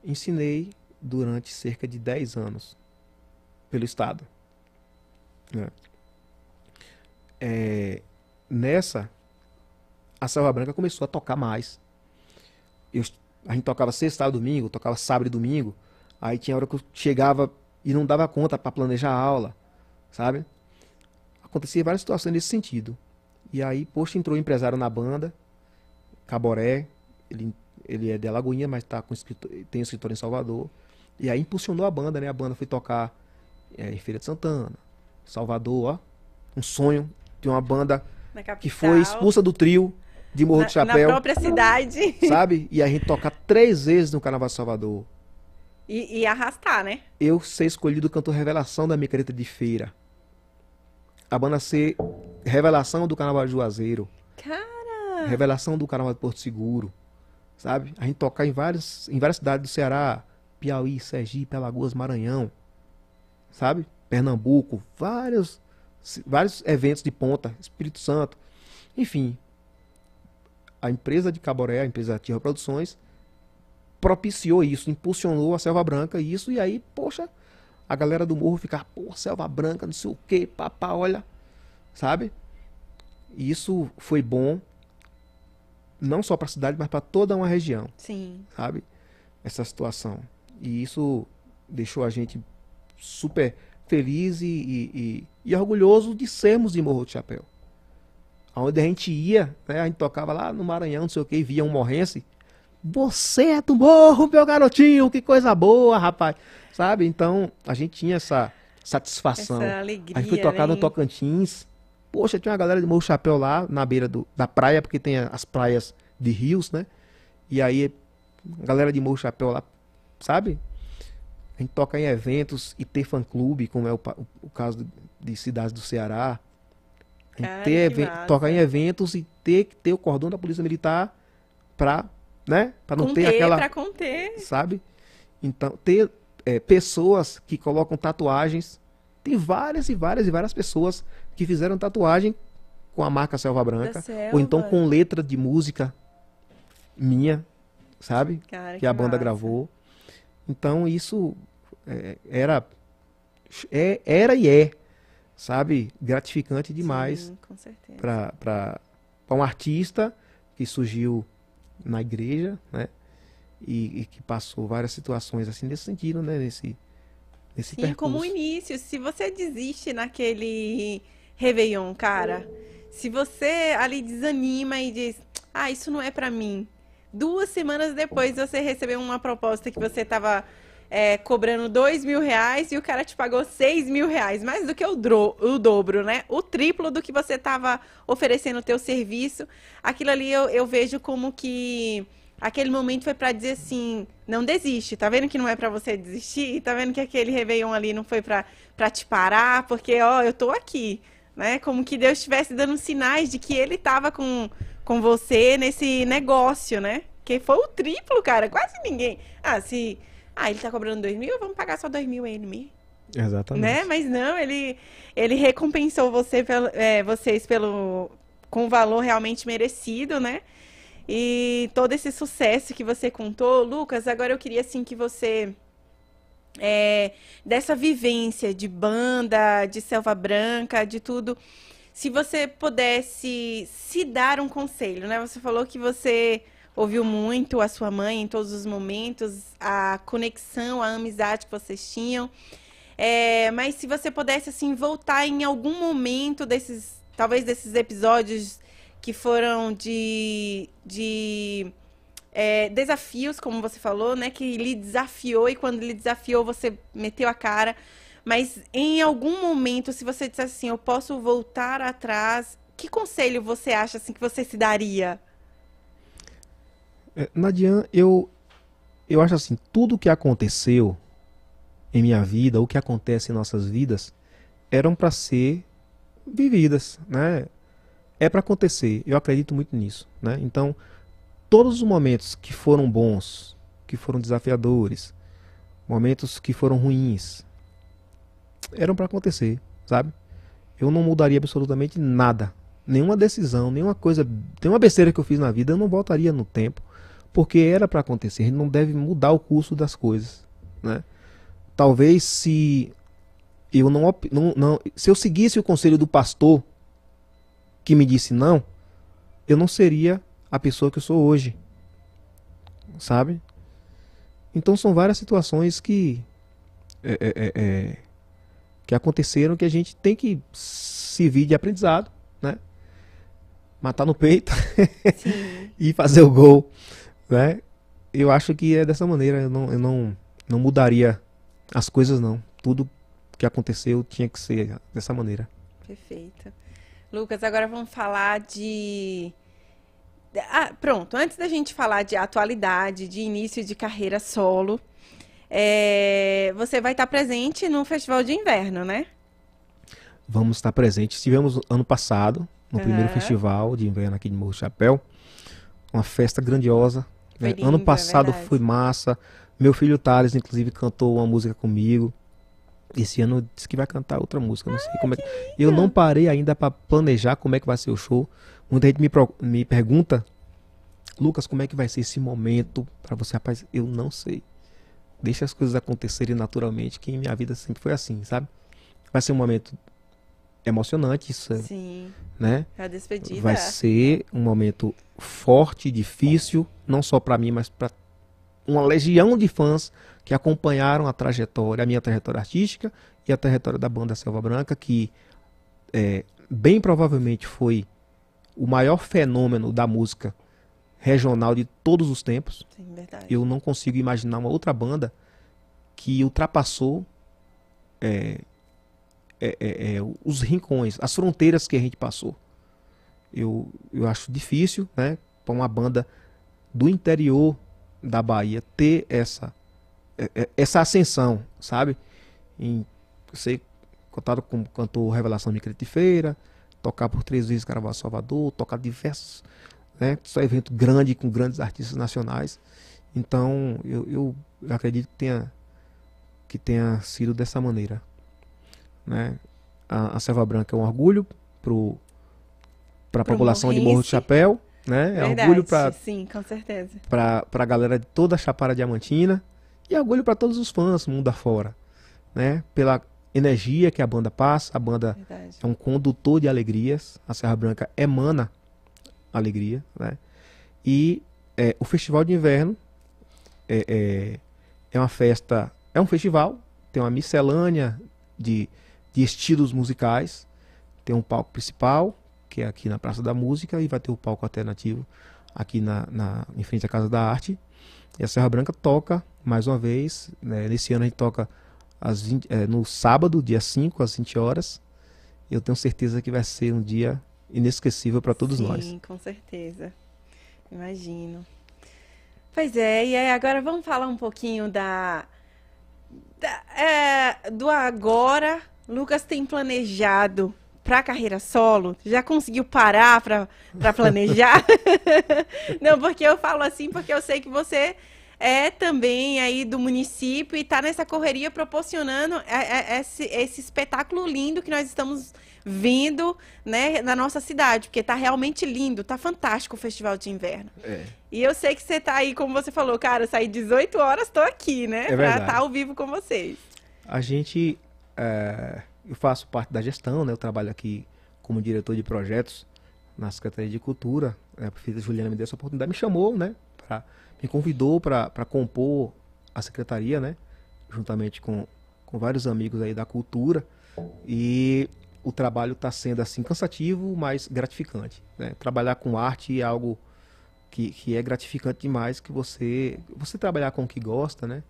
Ensinei durante cerca de 10 anos pelo Estado. né É, nessa, a Selva Branca começou a tocar mais. Eu, a gente tocava sexta, e domingo, tocava sábado e domingo. Aí tinha hora que eu chegava e não dava conta para planejar a aula, sabe? acontecia várias situações nesse sentido. E aí, poxa, entrou um empresário na banda, Caboré, ele, ele é de Alagoinha, mas tá com tem um escritório em Salvador. E aí impulsionou a banda, né? A banda foi tocar é, em Feira de Santana, Salvador, ó. Um sonho de uma banda que foi expulsa do trio de Morro na, do Chapéu. Na própria cidade. Sabe? E a gente tocar três vezes no Carnaval de Salvador. E, e, arrastar, né? Eu ser escolhido cantor revelação da minha careta de feira a banda ser revelação do Carnaval de Juazeiro. Cara! Revelação do Carnaval de Porto Seguro, sabe? A gente tocar em várias, em várias cidades do Ceará, Piauí, Sergipe, Alagoas, Maranhão, sabe? Pernambuco, vários, vários eventos de ponta, Espírito Santo. Enfim, a empresa de Caboré, a empresa Ativa Produções, propiciou isso, impulsionou a Selva Branca isso, e aí, poxa, a galera do morro ficar, pô, selva branca, não sei o que, papá, olha, sabe? E isso foi bom, não só para a cidade, mas para toda uma região. Sim. Sabe? Essa situação. E isso deixou a gente super feliz e, e, e, e orgulhoso de sermos de Morro do Chapéu. Onde a gente ia, né, a gente tocava lá no Maranhão, não sei o que, via um morrense, você é do morro, meu garotinho, que coisa boa, rapaz. Sabe? Então, a gente tinha essa satisfação. Essa alegria, Aí foi tocar né? no Tocantins. Poxa, tinha uma galera de Morro Chapéu lá na beira do, da praia, porque tem as praias de rios, né? E aí, galera de Morro Chapéu lá, sabe? A gente toca em eventos e ter fã-clube, como é o, o, o caso de Cidades do Ceará. Ai, ter, tocar em eventos e ter que ter o cordão da Polícia Militar para né? Para não conter, ter aquela. Pra conter. Sabe? Então, ter é, pessoas que colocam tatuagens. Tem várias e várias e várias pessoas que fizeram tatuagem com a marca Selva Branca. Selva. Ou então com letra de música minha, sabe? Cara, que, que, a banda massa. gravou. Então, isso é, era. É, era e é, sabe? Gratificante demais. para um artista que surgiu na igreja, né? E, e, que passou várias situações assim nesse sentido, né? Nesse, nesse Sim, percurso. como início. Se você desiste naquele Réveillon, cara, se você ali desanima e diz, ah, isso não é para mim. Duas semanas depois você recebeu uma proposta que você estava é, cobrando dois mil reais e o cara te pagou seis mil reais, mais do que o, dro o dobro, né? O triplo do que você estava oferecendo o teu serviço. Aquilo ali eu, eu vejo como que aquele momento foi para dizer assim, não desiste, tá vendo que não é para você desistir? Tá vendo que aquele Réveillon ali não foi para te parar? Porque, ó, eu tô aqui, né? Como que Deus estivesse dando sinais de que ele tava com, com você nesse negócio, né? Que foi o triplo, cara, quase ninguém. Ah, se ah, ele tá cobrando dois mil, vamos pagar só dois mil a ele Exatamente. Né? Mas não, ele, ele recompensou você pelo, é, vocês pelo, com o valor realmente merecido, né? E todo esse sucesso que você contou, Lucas, agora eu queria assim que você é, dessa vivência de banda, de selva branca, de tudo, se você pudesse se dar um conselho, né? Você falou que você ouviu muito a sua mãe em todos os momentos, a conexão, a amizade que vocês tinham. É, mas se você pudesse assim voltar em algum momento desses, talvez desses episódios que foram de, de é, desafios, como você falou, né? Que lhe desafiou e quando lhe desafiou você meteu a cara. Mas em algum momento, se você dissesse assim, eu posso voltar atrás, que conselho você acha assim que você se daria? É, Nadian, eu, eu acho assim, tudo o que aconteceu em minha vida, o que acontece em nossas vidas, eram para ser vividas, né? É para acontecer. Eu acredito muito nisso, né? Então, todos os momentos que foram bons, que foram desafiadores, momentos que foram ruins, eram para acontecer, sabe? Eu não mudaria absolutamente nada, nenhuma decisão, nenhuma coisa, nenhuma besteira que eu fiz na vida, eu não voltaria no tempo porque era para acontecer. A gente não deve mudar o curso das coisas, né? Talvez se eu não, não, não se eu seguisse o conselho do pastor que me disse não, eu não seria a pessoa que eu sou hoje, sabe? Então são várias situações que é, é, é, é que aconteceram que a gente tem que vir de aprendizado, né? Matar no peito e fazer o gol né? Eu acho que é dessa maneira. Eu não, eu não, não mudaria as coisas, não. Tudo que aconteceu tinha que ser dessa maneira. Perfeito. Lucas, agora vamos falar de. Ah, pronto, antes da gente falar de atualidade, de início de carreira solo, é... você vai estar presente no Festival de Inverno, né? Vamos estar presentes. Estivemos ano passado, no uhum. primeiro festival de inverno aqui de Morro Chapéu uma festa grandiosa. Né? Lindo, ano é passado é foi massa. Meu filho Thales, inclusive, cantou uma música comigo. Esse ano disse que vai cantar outra música, não ah, sei como é. Que... Eu não parei ainda para planejar como é que vai ser o show. Muita gente me, pro... me pergunta, Lucas, como é que vai ser esse momento para você, rapaz? Eu não sei. Deixa as coisas acontecerem naturalmente, que minha vida sempre foi assim, sabe? Vai ser um momento emocionante isso. É, Sim. Né? A despedida. Vai é. ser um momento forte, difícil, não só para mim, mas para uma legião de fãs que acompanharam a trajetória, a minha trajetória artística e a trajetória da banda Selva Branca, que é, bem provavelmente foi o maior fenômeno da música regional de todos os tempos. Sim, Eu não consigo imaginar uma outra banda que ultrapassou é, é, é, é, os rincões, as fronteiras que a gente passou. Eu, eu acho difícil né, para uma banda do interior da Bahia ter essa, é, é, essa ascensão, sabe? Em, eu sei, contado o cantor Revelação de Crete Feira, tocar por três vezes Carnaval Salvador, tocar diversos, né? Só evento grande com grandes artistas nacionais. Então, eu, eu acredito que tenha, que tenha sido dessa maneira. Né? A, a Branca é um orgulho para a população Morrense. de Morro do Chapéu. Né? É Verdade, orgulho para sim, com certeza. Para a galera de toda a Chapada Diamantina e orgulho para todos os fãs mundo afora, né? Pela energia que a banda passa, a banda Verdade. é um condutor de alegrias. A Serra Branca emana alegria, né? E é, o Festival de Inverno é, é, é, uma festa, é um festival, tem uma miscelânea de de estilos musicais. Tem um palco principal, que é aqui na Praça da Música, e vai ter o palco alternativo aqui na, na em frente à Casa da Arte. E a Serra Branca toca, mais uma vez, né? nesse ano a gente toca 20, é, eh, no sábado, dia 5, às 20 horas. Eu tenho certeza que vai ser um dia inesquecível para todos Sim, nós. Sim, com certeza. Imagino. Pois é, e aí agora vamos falar um pouquinho da, da é, do agora Lucas tem planejado para carreira solo? Já conseguiu parar para planejar? Não, porque eu falo assim, porque eu sei que você é também aí do município e está nessa correria proporcionando é, é, esse, esse, espetáculo lindo que nós estamos vendo né, na nossa cidade, porque está realmente lindo, está fantástico o Festival de Inverno. É. E eu sei que você está aí, como você falou, cara, saí 18 horas, estou aqui, né? É para estar tá ao vivo com vocês. A gente é, eu faço parte da gestão, né? Eu trabalho aqui como diretor de projetos na Secretaria de Cultura. É, a prefeita Juliana me deu essa oportunidade, me chamou, né? Pra, me convidou para compor a secretaria, né? Juntamente com, com vários amigos aí da cultura. E o trabalho está sendo assim cansativo, mas gratificante. Né? Trabalhar com arte é algo que, que é gratificante demais, que você você trabalhar com o que gosta, né?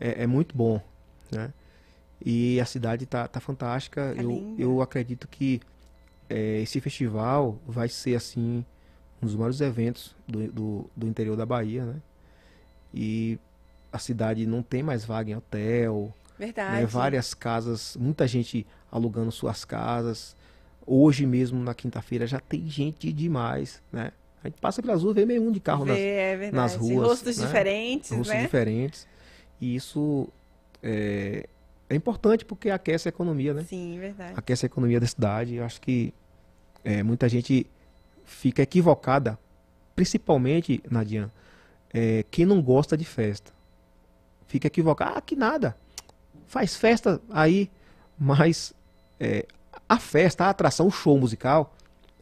É, é muito bom, né? E a cidade tá, tá fantástica. Tá eu, eu acredito que é, esse festival vai ser, assim, um dos maiores eventos do, do, do, interior da Bahia, né? E a cidade não tem mais vaga em hotel. Né? Verdade. Né? Várias casas, muita gente alugando suas casas. Hoje mesmo, na quinta-feira, já tem gente demais, né? A gente passa pelas ruas, vê meio um de carro vê, nas, é nas ruas. Rostos né? diferentes, Rostos né? diferentes. E isso é, é importante porque aquece a economia, né? Sim, verdade. Aquece a economia da cidade. Eu acho que é, muita gente fica equivocada, principalmente, Nadia, é, quem não gosta de festa. Fica equivocada. Ah, que nada. Faz festa aí, mas é, a festa, a atração, o show musical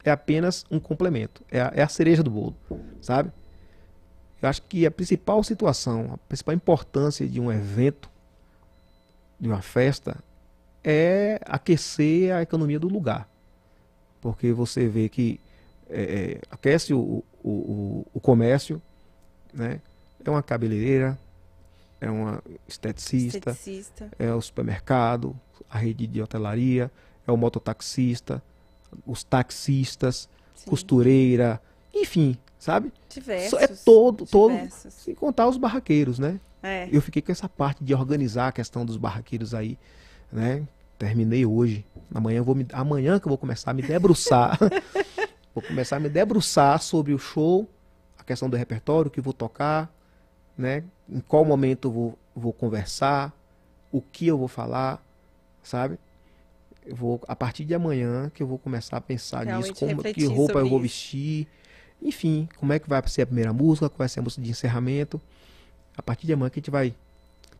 é apenas um complemento. É a, é a cereja do bolo, sabe? Eu acho que a principal situação, a principal importância de um evento de uma festa é aquecer a economia do lugar. Porque você vê que é, é aquece o, o, o, comércio, né? é uma cabeleireira, é uma esteticista, esteticista, é o supermercado, a rede de hotelaria, é o mototaxista, os taxistas, Sim. costureira, enfim, sabe? É diversos. É todo, todo. Diversos. Sem contar os barraqueiros, né? É. Eu fiquei com essa parte de organizar a questão dos barraqueiros aí, né? Terminei hoje. Amanhã vou me, amanhã que eu vou começar a me debruçar. vou começar a me debruçar sobre o show, a questão do repertório que vou tocar, né? Em qual momento eu vou, vou conversar, o que eu vou falar, sabe? Eu vou a partir de amanhã que eu vou começar a pensar Realmente nisso, como que roupa eu vou vestir, enfim, como é que vai ser a primeira música, qual vai ser a música de encerramento a partir de amanhã que a gente vai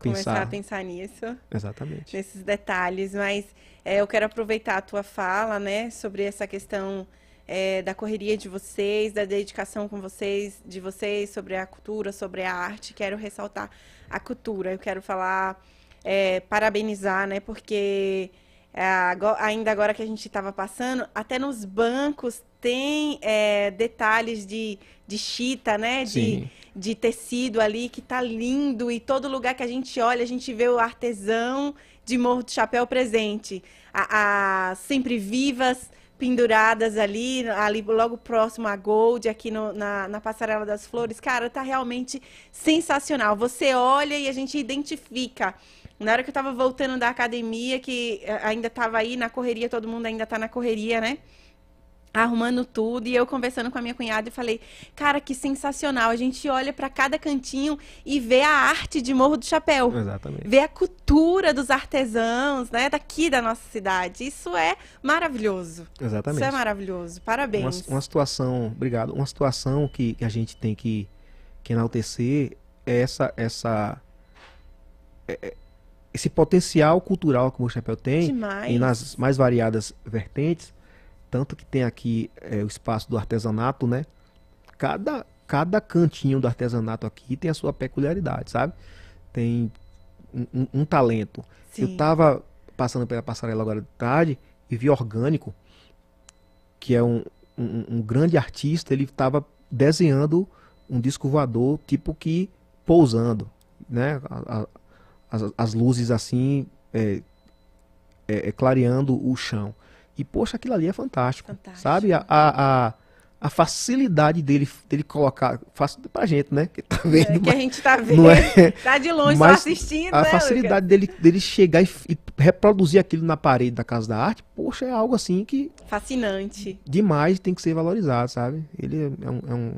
Pensar... começar a pensar nisso. Exatamente. Nesses detalhes, mas é, eu quero aproveitar a tua fala, né, sobre essa questão é, da correria de vocês, da dedicação com vocês, de vocês sobre a cultura, sobre a arte. Quero ressaltar a cultura. Eu quero falar, é, parabenizar, né, porque é, ainda agora que a gente estava passando, até nos bancos tem é, detalhes de, de chita, né? De, de tecido ali que tá lindo e todo lugar que a gente olha, a gente vê o artesão de Morro do Chapéu presente. A, a sempre vivas penduradas ali, ali logo próximo à Gold, aqui no, na, na Passarela das Flores. Cara, tá realmente sensacional. Você olha e a gente identifica na hora que eu tava voltando da academia, que eh, ainda tava aí na correria, todo mundo ainda tá na correria, né? arrumando tudo e eu conversando com a minha cunhada e falei: "Cara, que sensacional. A gente olha para cada cantinho e vê a arte de Morro do Chapéu. Exatamente. Vê a cultura dos artesãos, né, daqui da nossa cidade. Isso é maravilhoso. Exatamente. Isso é maravilhoso. Parabéns. Uma, uma situação, obrigado. Uma situação que, que a gente tem que que enaltecer é essa essa é, é, esse potencial cultural que o Chapéu tem, Demais. e nas mais variadas vertentes, tanto que tem aqui é, o espaço do artesanato, né? Cada, cada cantinho do artesanato aqui tem a sua peculiaridade, sabe? Tem um, um, talento. Sim. Eu estava passando pela passarela agora de tarde e vi Orgânico, que é um, um grande artista, ele estava desenhando um disco voador, tipo que pousando, né? A, a, as, as luzes assim é, é, é, clareando o chão. E, poxa, aquilo ali é fantástico. fantástico. Sabe? A, a, a, facilidade dele, dele colocar. Fácil pra gente, né? Que, tá vendo, é, que mas, a gente tá vendo. É, tá de longe só assistindo. A né, facilidade dele, dele chegar e, e, reproduzir aquilo na parede da Casa da Arte, poxa, é algo assim que. Fascinante. Demais tem que ser valorizado, sabe? Ele é, é um, é um,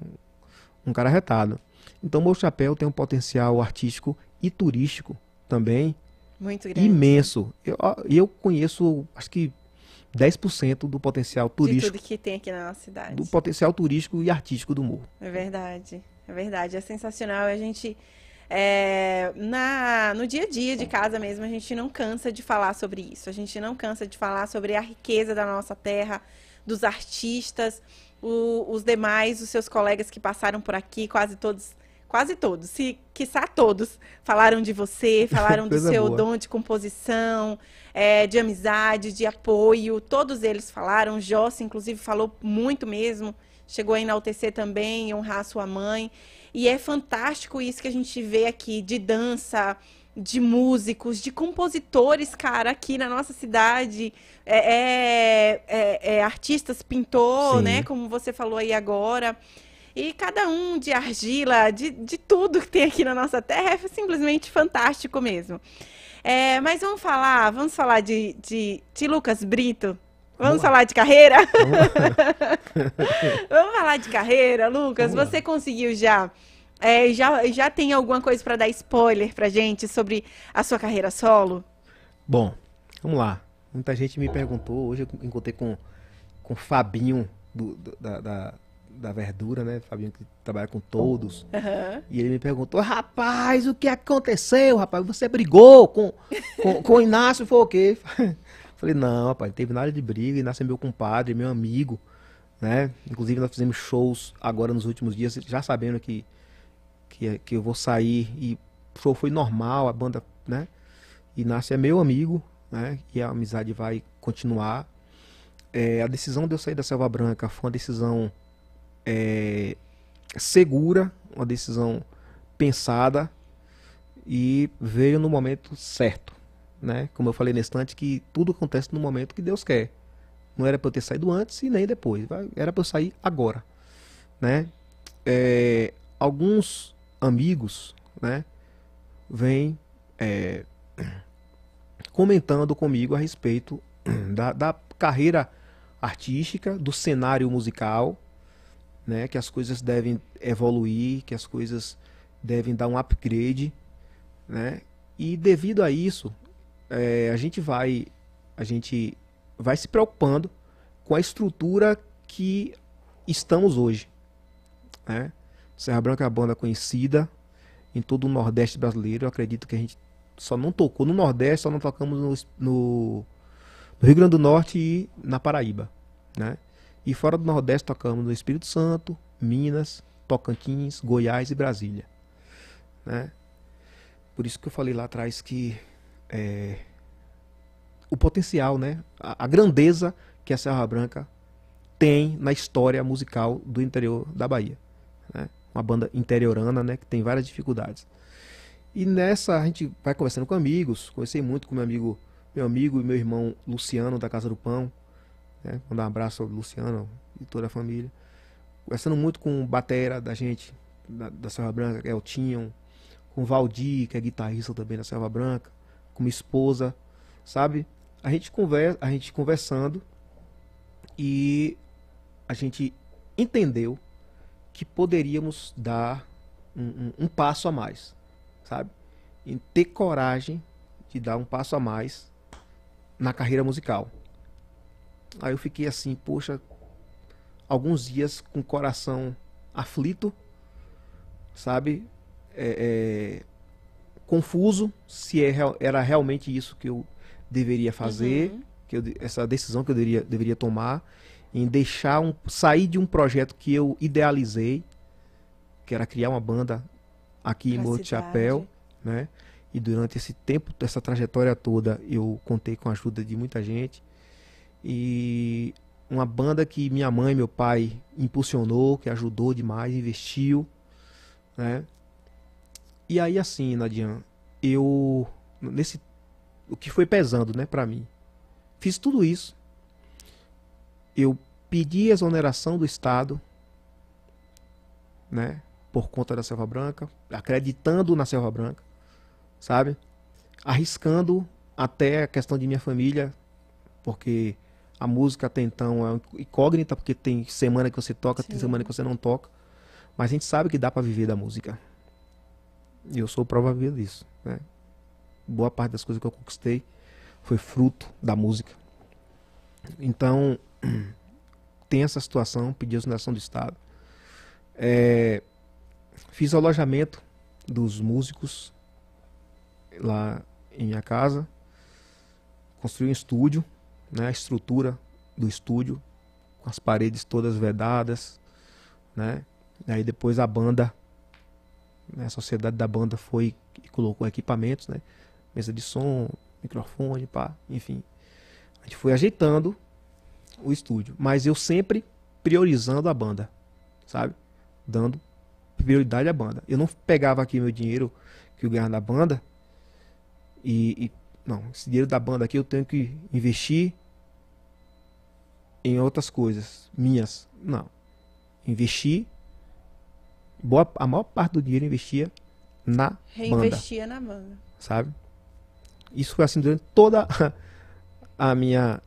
um cara retado. Então, Morro Chapéu tem um potencial artístico e turístico também Muito grande. imenso. Eu, eu conheço, acho que 10% do potencial turístico. De tudo que tem aqui na nossa cidade. Do potencial turístico e artístico do morro. É verdade, é verdade. É sensacional. A gente. É, na, no dia a dia de casa mesmo, a gente não cansa de falar sobre isso. A gente não cansa de falar sobre a riqueza da nossa terra, dos artistas, o, os demais, os seus colegas que passaram por aqui, quase todos quase todos, se quiçá todos, falaram de você, falaram do seu boa. dom de composição, é, de amizade, de apoio, todos eles falaram. Jossa, inclusive, falou muito mesmo, chegou a enaltecer também, honrar sua mãe. E é fantástico isso que a gente vê aqui de dança, de músicos, de compositores, cara, aqui na nossa cidade, é, é, é, é artistas, pintor, né, Sim. né? Como você falou aí agora. E cada um de argila, de, de tudo que tem aqui na nossa terra é simplesmente fantástico mesmo. É, mas vamos falar, vamos falar de, de, de Lucas Brito. Vamos, falar de carreira? Vamos, vamos falar de carreira, Lucas. Vamos você lá. conseguiu já é, já, já tem alguma coisa para dar spoiler pra gente sobre a sua carreira solo? Bom, vamos lá. Muita gente me perguntou, hoje eu encontrei com, com o Fabinho do, do da, da, da verdura, né? Fabinho que trabalha com todos. Uhum. E ele me perguntou: rapaz, o que aconteceu, rapaz? Você brigou com, com, com o Inácio? Foi o quê? Falei, não, rapaz, não teve nada de briga. Inácio é meu compadre, meu amigo, né? Inclusive, nós fizemos shows agora nos últimos dias, já sabendo que, que, que eu vou sair. E o show foi normal, a banda, né? Inácio é meu amigo, né? E a amizade vai continuar. É, a decisão de eu sair da Selva Branca foi uma decisão é, segura, uma decisão pensada e veio no momento certo. Né? Como eu falei no instante, que tudo acontece no momento que Deus quer. Não era para eu ter saído antes e nem depois. Era para eu sair agora. Né? É, alguns amigos né, vêm é, comentando comigo a respeito da, da carreira artística, do cenário musical né? Que as coisas devem evoluir, que as coisas devem dar um upgrade, né? E devido a isso, é, a gente vai a gente vai se preocupando com a estrutura que estamos hoje, né? Serra Branca é uma banda conhecida em todo o Nordeste brasileiro. Eu acredito que a gente só não tocou no Nordeste, só não tocamos no, no, Rio Grande do Norte e na Paraíba, né? E fora do Nordeste tocamos no Espírito Santo, Minas, Tocantins, Goiás e Brasília. Né? Por isso que eu falei lá atrás que é, o potencial, né? a, a grandeza que a Serra Branca tem na história musical do interior da Bahia. Né? Uma banda interiorana né? que tem várias dificuldades. E nessa a gente vai conversando com amigos, conversei muito com meu amigo, meu amigo e meu irmão Luciano da Casa do Pão, né? Mandar um abraço ao Luciano e toda a família. Conversando muito com o Batera da gente, da, da Serra Branca, que é o Tinham, com o Valdir, que é guitarrista também da Serra Branca, com minha esposa, sabe? A gente, conversa, a gente conversando e a gente entendeu que poderíamos dar um, um, um passo a mais, sabe? Em ter coragem de dar um passo a mais na carreira musical. Aí eu fiquei assim, poxa, alguns dias com o coração aflito, sabe? É, é, confuso se é, era realmente isso que eu deveria fazer, uhum. que eu, essa decisão que eu deveria, deveria tomar, em deixar um, sair de um projeto que eu idealizei, que era criar uma banda aqui pra em Morro Chapéu, né? E durante esse tempo, essa trajetória toda, eu contei com a ajuda de muita gente. E uma banda que minha mãe, meu pai impulsionou, que ajudou demais, investiu, né? E aí assim, Nadian, eu nesse o que foi pesando, né, para mim. Fiz tudo isso. Eu pedi exoneração do estado, né, por conta da selva branca, acreditando na selva branca, sabe? Arriscando até a questão de minha família, porque a música até então é incógnita, porque tem semana que você toca, Sim. tem semana que você não toca. Mas a gente sabe que dá para viver da música. E eu sou prova viva disso. Né? Boa parte das coisas que eu conquistei foi fruto da música. Então, tem essa situação, pedi autorização do Estado. É, fiz alojamento dos músicos lá em minha casa. Construí um estúdio né, a estrutura do estúdio, com as paredes todas vedadas, né? Aí depois a banda, né, a sociedade da banda foi e colocou equipamentos, né? Mesa de som, microfone, pá, enfim. A gente foi ajeitando o estúdio, mas eu sempre priorizando a banda, sabe? Dando prioridade à banda. Eu não pegava aqui meu dinheiro que eu ganhava na banda e, e não, esse dinheiro da banda aqui eu tenho que investir em outras coisas minhas. Não. Investi boa a maior parte do dinheiro investia na Reinvestia banda. na banda. Sabe? Isso foi assim durante toda a minha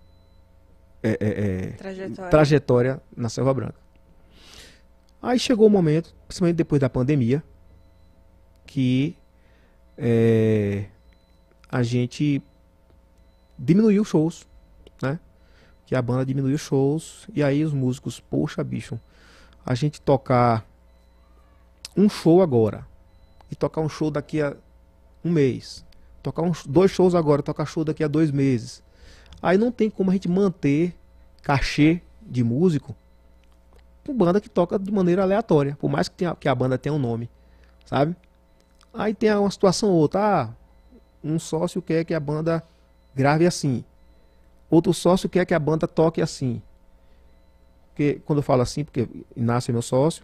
é, é, é, trajetória. trajetória na Selva Branca. Aí chegou o um momento, principalmente depois da pandemia, que é, a gente diminuiu shows, né? Que a banda diminuiu shows e aí os músicos, poxa, bicho, a gente tocar um show agora e tocar um show daqui a um mês, tocar um, dois shows agora, tocar show daqui a dois meses. Aí não tem como a gente manter cachê de músico com banda que toca de maneira aleatória, por mais que, tenha, que a banda tenha um nome, sabe? Aí tem uma situação ou outra, ah, um sócio quer que a banda grave assim. Outro sócio quer que a banda toque assim. Porque, quando eu falo assim, porque Inácio é meu sócio.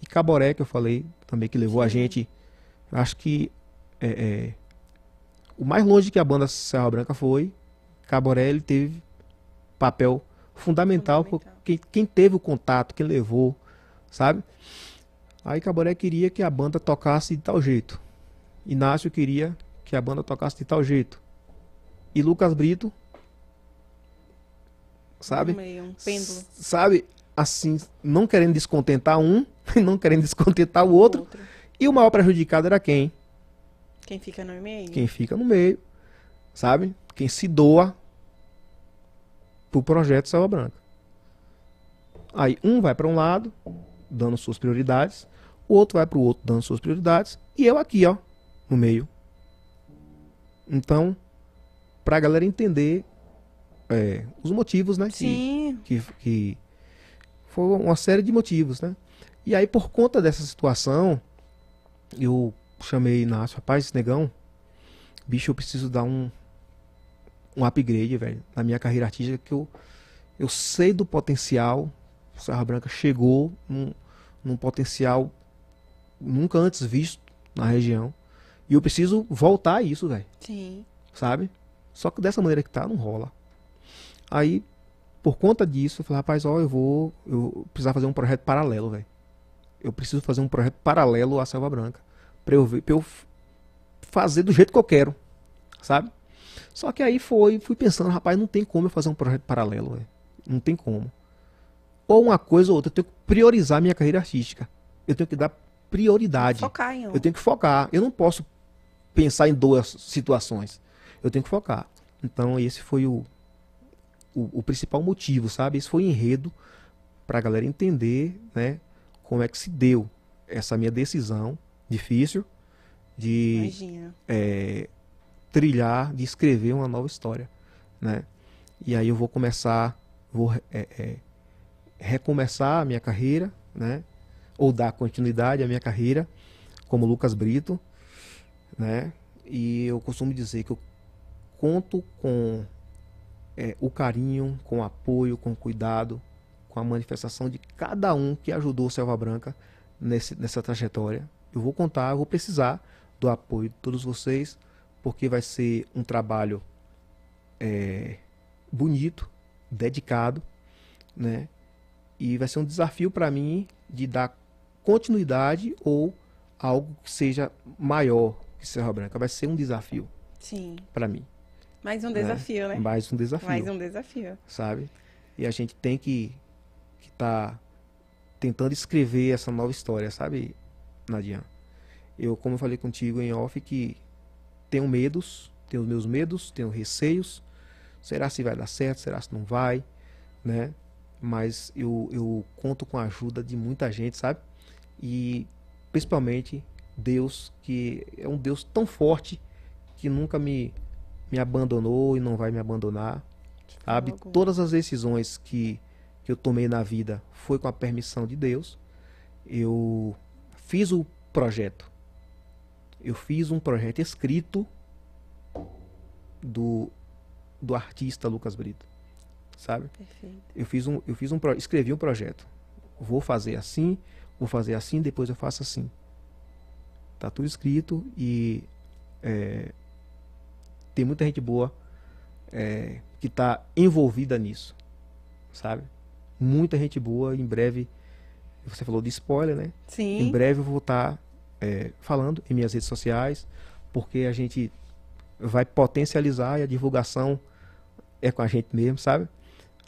E Caboré, que eu falei também, que levou Sim. a gente. Acho que é, é, o mais longe que a banda Serra Branca foi, Caboré ele teve papel fundamental, fundamental. Quem, quem teve o contato, quem levou, sabe? Aí Caboré queria que a banda tocasse de tal jeito. Inácio queria que a banda tocasse de tal jeito. E Lucas Brito, sabe? Meio, um pêndulo. Sabe? Assim, não querendo descontentar um, não querendo descontentar o outro. o outro. E o maior prejudicado era quem? Quem fica no meio. Quem fica no meio, sabe? Quem se doa pro projeto Selva Branca. Aí um vai para um lado, dando suas prioridades, o outro vai para o outro, dando suas prioridades, e eu aqui, ó, no meio, então, para a galera entender é, os motivos, né? Sim. Que, que, foi uma série de motivos, né? E aí, por conta dessa situação, eu chamei Inácio, rapaz, negão, bicho, eu preciso dar um, um upgrade, velho, na minha carreira artística, que eu, eu sei do potencial. O Serra Branca chegou num, num potencial nunca antes visto na região. E eu preciso voltar a isso, velho. Sim. Sabe? Só que dessa maneira que tá, não rola. Aí, por conta disso, eu falei, rapaz, ó, eu vou. Eu precisar fazer um projeto paralelo, velho. Eu preciso fazer um projeto paralelo à Selva Branca. Pra eu, ver, pra eu fazer do jeito que eu quero. Sabe? Só que aí foi, fui pensando, rapaz, não tem como eu fazer um projeto paralelo, velho. Não tem como. Ou uma coisa ou outra, eu tenho que priorizar minha carreira artística. Eu tenho que dar prioridade. Focar em um. Eu tenho que focar. Eu não posso pensar em duas situações. Eu tenho que focar. Então, esse foi o, o, o principal motivo, sabe? Esse foi o enredo para a galera entender, né? Como é que se deu essa minha decisão difícil de é, trilhar, de escrever uma nova história, né? E aí eu vou começar, vou é, é, recomeçar a minha carreira, né? Ou dar continuidade à minha carreira como Lucas Brito, né? E eu costumo dizer que eu conto com é, o carinho, com o apoio, com o cuidado, com a manifestação de cada um que ajudou o Selva Branca nesse, nessa trajetória. Eu vou contar, eu vou precisar do apoio de todos vocês, porque vai ser um trabalho é, bonito, dedicado, né? E vai ser um desafio para mim de dar continuidade ou algo que seja maior, que Serra Branca. Vai ser um desafio. Sim. Para mim. Mais um né? desafio, né? né? Mais um desafio. Mais um desafio. Sabe? E a gente tem que que tá tentando escrever essa nova história, sabe, Nadia? Eu, como eu falei contigo em off, que tenho medos, tenho meus medos, tenho receios. Será se vai dar certo? Será se não vai? Né? Mas eu, eu conto com a ajuda de muita gente, sabe? E principalmente Deus que é um Deus tão forte que nunca me, me abandonou e não vai me abandonar. Sabe? Todas as decisões que, que eu tomei na vida foi com a permissão de Deus. Eu fiz o projeto. Eu fiz um projeto escrito do, do artista Lucas Brito. Sabe? Perfeito. Eu fiz um eu fiz um escrevi um projeto. Vou fazer assim, vou fazer assim, depois eu faço assim. Tá tudo escrito e é, tem muita gente boa é, que está envolvida nisso, sabe? Muita gente boa. Em breve, você falou de spoiler, né? Sim. Em breve eu vou estar tá, é, falando em minhas redes sociais, porque a gente vai potencializar e a divulgação é com a gente mesmo, sabe?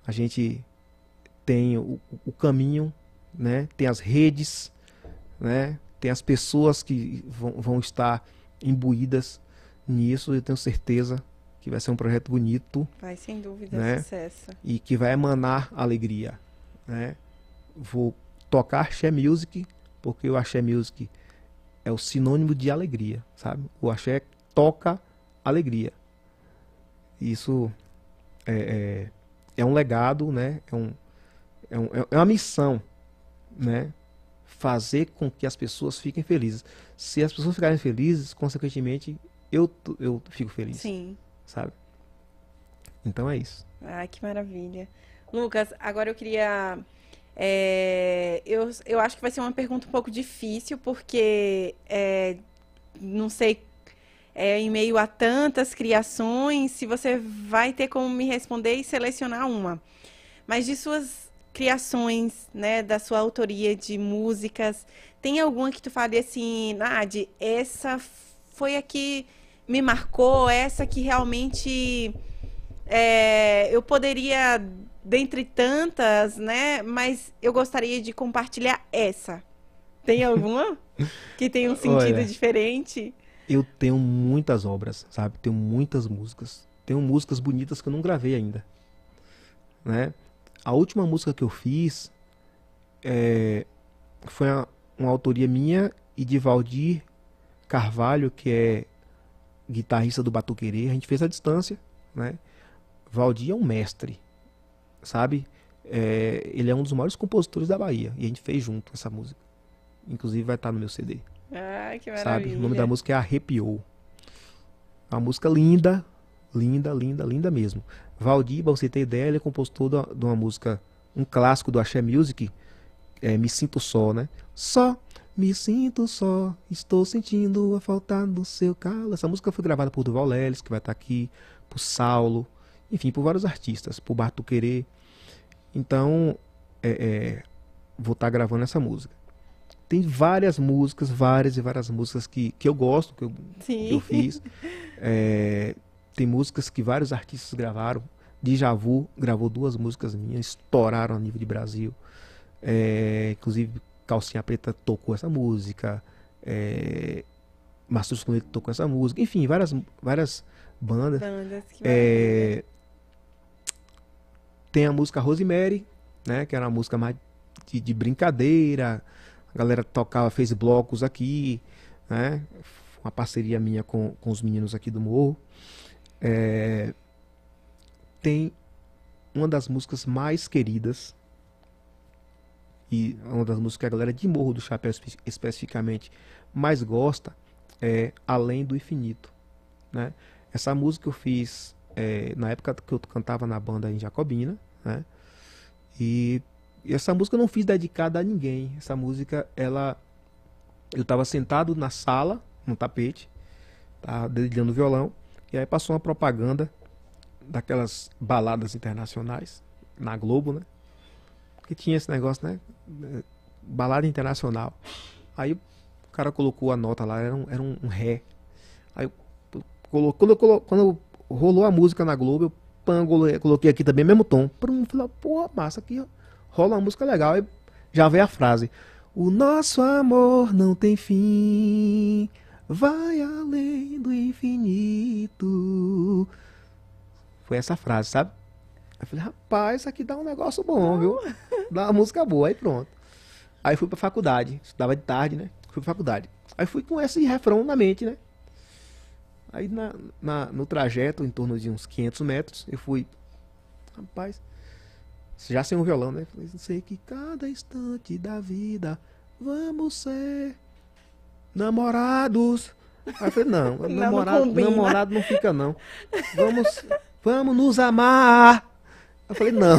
A gente tem o, o caminho, né? Tem as redes, né? tem as pessoas que vão, vão estar imbuídas nisso, eu tenho certeza que vai ser um projeto bonito. Vai, sem dúvida, né? sucesso. E que vai emanar alegria. Né? Vou tocar axé music, porque o axé music é o sinônimo de alegria, sabe? O axé toca alegria. Isso é, é, é um legado, né? É, um, é, um, é uma missão, né? fazer com que as pessoas fiquem felizes. Se as pessoas ficarem felizes, consequentemente, eu, eu fico feliz. Sim. Sabe? Então é isso. Ai, que maravilha. Lucas, agora eu queria. É, eu, eu acho que vai ser uma pergunta um pouco difícil, porque é, não sei, é, em meio a tantas criações, se você vai ter como me responder e selecionar uma. Mas de suas criações, né, da sua autoria de músicas? Tem alguma que tu fale assim, Nadi, essa foi a que me marcou, essa que realmente é, eu poderia, dentre tantas, né, mas eu gostaria de compartilhar essa. Tem alguma que tem um sentido Olha, diferente? Eu tenho muitas obras, sabe? Tenho muitas músicas. Tenho músicas bonitas que eu não gravei ainda, né? A última música que eu fiz é, foi uma, uma autoria minha e de Valdir Carvalho, que é guitarrista do Batuquerê. A gente fez a distância, né? Valdir é um mestre, sabe? É, ele é um dos maiores compositores da Bahia e a gente fez junto essa música. Inclusive vai estar tá no meu CD. Ah, que maravilha. Sabe? O nome da música é Arrepiou. Uma música linda, linda, linda, linda mesmo. Valdiba, eu citei dela, é compositor de uma música, um clássico do Axé Music, é, Me Sinto Só, né? Só, me sinto só, estou sentindo a falta do seu calo. Essa música foi gravada por Duval Lelis, que vai estar aqui, por Saulo, enfim, por vários artistas, por Barto Querer. Então, é, é, vou estar gravando essa música. Tem várias músicas, várias e várias músicas que, que eu gosto, que eu, que eu fiz. É, tem músicas que vários artistas gravaram. Djavu gravou duas músicas minhas, estouraram a nível de Brasil. É, inclusive, Calcinha Preta tocou essa música. É, Mastro Escondido tocou essa música. Enfim, várias, várias bandas. bandas é, tem a música Rosemary, né? Que era uma música mais de, de brincadeira. A galera tocava, fez blocos aqui, né? Uma parceria minha com, com os meninos aqui do Morro é, tem uma das músicas mais queridas e uma das músicas que a galera de Morro do Chapéu especificamente mais gosta é Além do Infinito. Né? Essa música eu fiz é, na época que eu cantava na banda em Jacobina. Né? E, e essa música eu não fiz dedicada a ninguém. Essa música, ela eu estava sentado na sala, no tapete, tá, dedilhando violão, e aí passou uma propaganda daquelas baladas internacionais na Globo, né? Que tinha esse negócio, né? Balada internacional. Aí o cara colocou a nota lá, era um, era um, ré. Aí quando, eu, quando rolou a música na Globo, eu pan, coloquei aqui também, mesmo tom. Prum, falei, porra, massa, aqui rola uma música legal. Aí já vem a frase. O nosso amor não tem fim vai além do infinito. Foi essa frase, sabe? Eu falei, rapaz, isso aqui dá um negócio bom, viu? Dá uma música boa, aí pronto. Aí fui pra faculdade, estudava de tarde, né? Fui pra faculdade. Aí fui com esse refrão na mente, né? Aí na, na, no trajeto, em torno de uns 500 metros, eu fui, rapaz, já sem um violão, né? Falei, sei que cada instante da vida vamos ser namorados. Aí eu falei, não, não namorado, não namorado não fica, não. Vamos, vamos nos amar. Eu falei, não,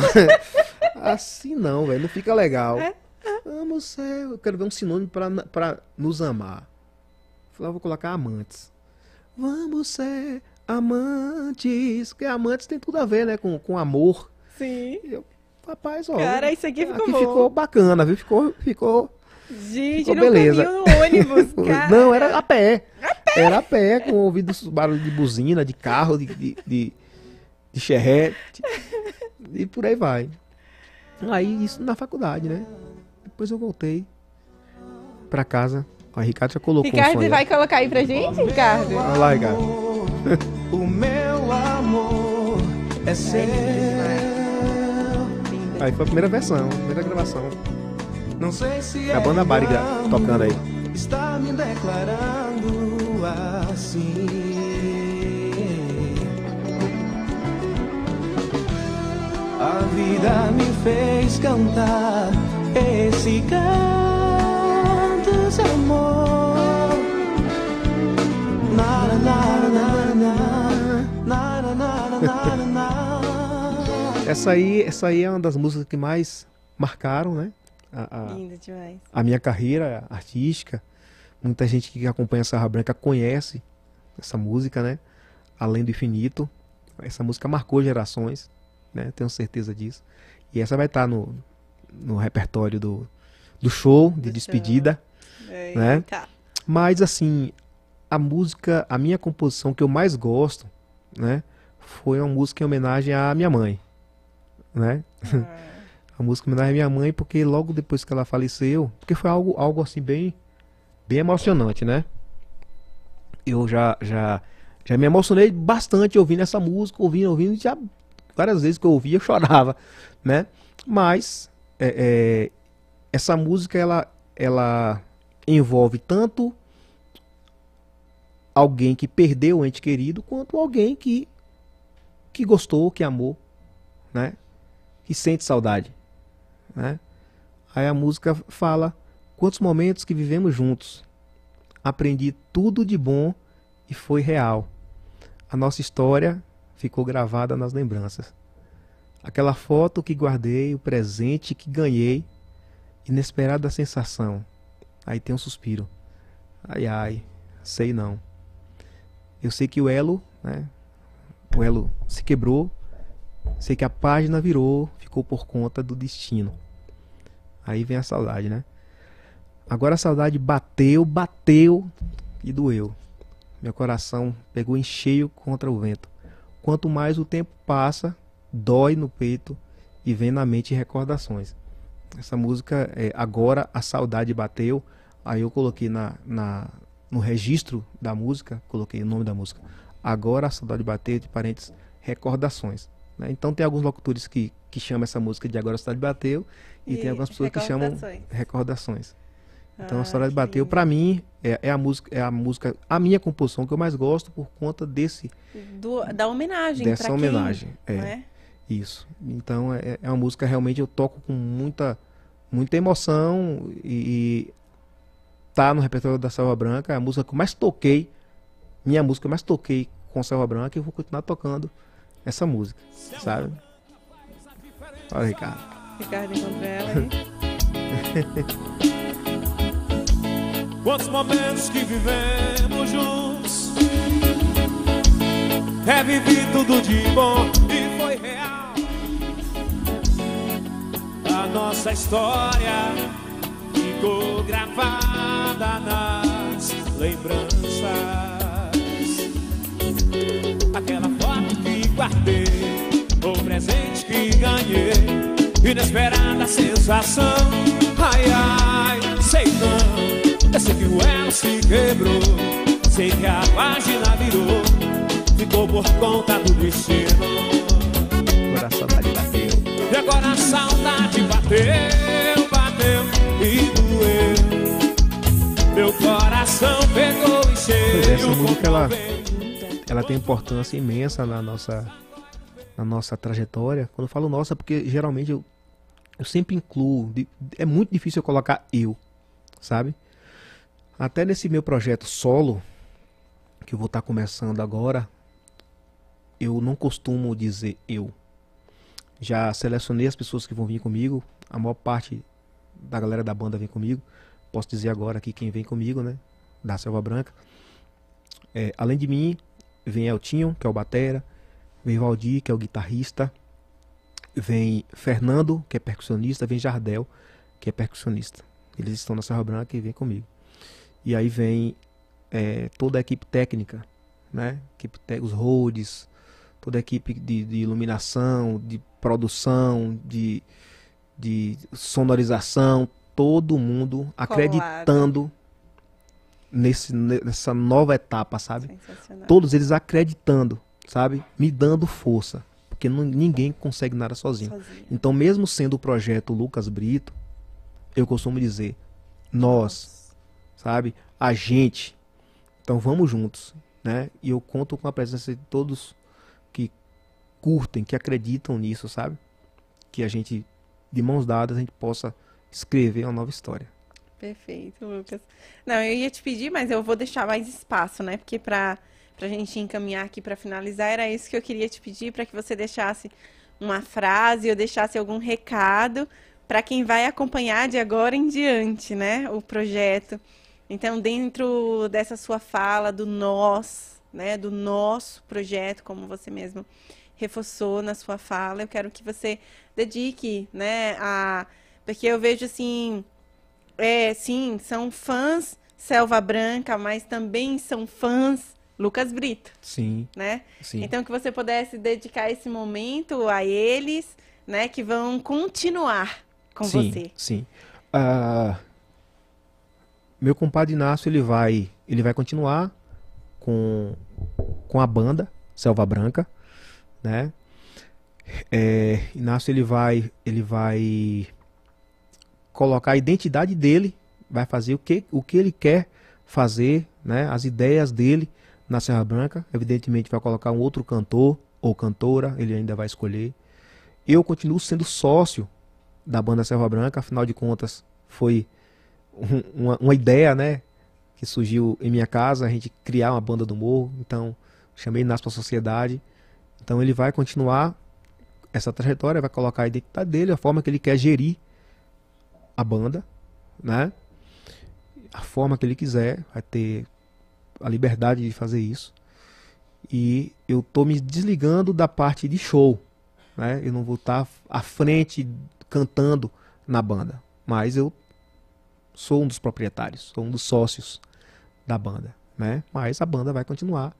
assim não, velho, não fica legal. É, é. Vamos ser, eu quero ver um sinônimo para nos amar. Eu falei, ah, vou colocar amantes. Vamos ser amantes. Porque amantes tem tudo a ver, né? Com, com amor. Sim. Eu, rapaz, ó. Cara, isso aqui ficou aqui bom. ficou bacana, viu? Ficou. ficou Gente, ficou beleza ônibus, cara. Não, era a pé. a pé. Era a pé, com ouvido barulho de buzina, de carro, de, de, de, de xerrete. E por aí vai. Aí isso na faculdade, né? Depois eu voltei pra casa. O Ricardo já colocou Ricardo, um você vai colocar aí pra gente, Ricardo? Olha lá, Ricardo. O meu amor é seu. Aí foi a primeira versão, a primeira gravação. Não sei se é a banda Bariga tocando aí está me declarando assim. A vida me fez cantar esse canto de amor. Nara, nara, nara, nara, nara, nara, nara, nara. Essa aí, essa aí é uma das músicas que mais marcaram, né? A, a, a, minha carreira artística. Muita gente que acompanha Serra Branca conhece essa música, né? Além do Infinito. Essa música marcou gerações, né? Tenho certeza disso. E essa vai estar tá no, no repertório do, do show de despedida, show. né? Mas assim, a música, a minha composição que eu mais gosto, né? Foi uma música em homenagem à minha mãe, né? Ah. a música em homenagem à minha mãe porque logo depois que ela faleceu, porque foi algo, algo assim bem bem emocionante, né? Eu já já já me emocionei bastante ouvindo essa música, ouvindo, ouvindo, já várias vezes que eu ouvia eu chorava, né? Mas é, é, essa música ela ela envolve tanto alguém que perdeu o ente querido quanto alguém que que gostou, que amou, né? Que sente saudade, né? Aí a música fala Quantos momentos que vivemos juntos. Aprendi tudo de bom e foi real. A nossa história ficou gravada nas lembranças. Aquela foto que guardei, o presente que ganhei, inesperada sensação. Aí tem um suspiro. Ai ai, sei não. Eu sei que o elo, né? O elo se quebrou. Sei que a página virou, ficou por conta do destino. Aí vem a saudade, né? Agora a saudade bateu, bateu e doeu. Meu coração pegou em cheio contra o vento. Quanto mais o tempo passa, dói no peito e vem na mente recordações. Essa música é Agora a Saudade Bateu. Aí eu coloquei na, na, no registro da música, coloquei o nome da música. Agora a Saudade Bateu, de parentes, recordações. Né? Então tem alguns locutores que, que chamam essa música de Agora a Saudade Bateu e, e tem algumas pessoas que chamam recordações. Então, a Saudade Bateu, para mim, é, é, a música, é a música, a minha composição que eu mais gosto por conta desse... Do, da homenagem. Dessa homenagem, quem, é, é, Isso. Então, é, é, é, uma música realmente eu toco com muita, muita emoção e, e tá no repertório da Selva Branca. É a música que eu mais toquei, minha música que eu mais toquei com Selva Branca e eu vou continuar tocando essa música, sabe? Olha, Ricardo. Ricardo, encontrou ela aí. Quantos momentos que vivemos juntos é viver tudo de bom e foi real A nossa história ficou gravada nas lembranças Aquela foto que guardei O presente que ganhei Inesperada sensação Ai, ai sei que o elo se quebrou Sei que a página virou Ficou por conta do destino Agora a tá saudade bateu E agora a saudade bateu, bateu e doeu Meu coração pegou e cheio é, Essa música, ela, ela tem importância imensa na nossa na nossa trajetória. Quando eu falo nossa, é porque geralmente eu, eu sempre incluo. É muito difícil eu colocar eu, sabe? Até nesse meu projeto solo, que eu vou estar tá começando agora, eu não costumo dizer eu. Já selecionei as pessoas que vão vir comigo, a maior parte da galera da banda vem comigo. Posso dizer agora aqui quem vem comigo, né? Da Selva Branca. É, além de mim, vem Eltinho, que é o batera, vem Valdir, que é o guitarrista, vem Fernando, que é percussionista, vem Jardel, que é percussionista. Eles estão na Serra Branca e vêm comigo. E aí vem é, toda a equipe técnica, né? Equipe te os roads, toda a equipe de, de iluminação, de produção, de, de sonorização, todo mundo acreditando nesse, nessa nova etapa, sabe? Todos eles acreditando, sabe? Me dando força. Porque ninguém consegue nada sozinho. sozinho. Então, mesmo sendo o projeto Lucas Brito, eu costumo dizer, nós, sabe? A gente. Então vamos juntos, né? E eu conto com a presença de todos que curtem, que acreditam nisso, sabe? Que a gente, de mãos dadas, a gente possa escrever uma nova história. Perfeito, Lucas. Não, eu ia te pedir, mas eu vou deixar mais espaço, né? Porque para a gente encaminhar aqui para finalizar, era isso que eu queria te pedir, para que você deixasse uma frase ou deixasse algum recado para quem vai acompanhar de agora em diante, né? O projeto então, dentro dessa sua fala do nós, né, do nosso projeto, como você mesmo reforçou na sua fala, eu quero que você dedique, né, a porque eu vejo assim, é, sim, são fãs Selva Branca, mas também são fãs Lucas Brito. Sim. Né? Sim. Então que você pudesse dedicar esse momento a eles, né, que vão continuar com sim, você. Sim. Uh, meu compadre Inácio ele vai, ele vai continuar com, com a banda Selva Branca, né? É, Inácio ele vai, ele vai colocar a identidade dele, vai fazer o que, o que ele quer fazer, né? As ideias dele na Serra Branca, evidentemente vai colocar um outro cantor ou cantora, ele ainda vai escolher. Eu continuo sendo sócio da banda Serra Branca, afinal de contas foi uma, uma ideia, né? Que surgiu em minha casa, a gente criar uma banda do morro. Então, chamei Nasce pra a Sociedade. Então, ele vai continuar essa trajetória, vai colocar a identidade dele, a forma que ele quer gerir a banda, né? A forma que ele quiser, vai ter a liberdade de fazer isso. E eu tô me desligando da parte de show, né? Eu não vou estar tá à frente cantando na banda, mas eu sou um dos proprietários, sou um dos sócios da banda, né? Mas a banda vai continuar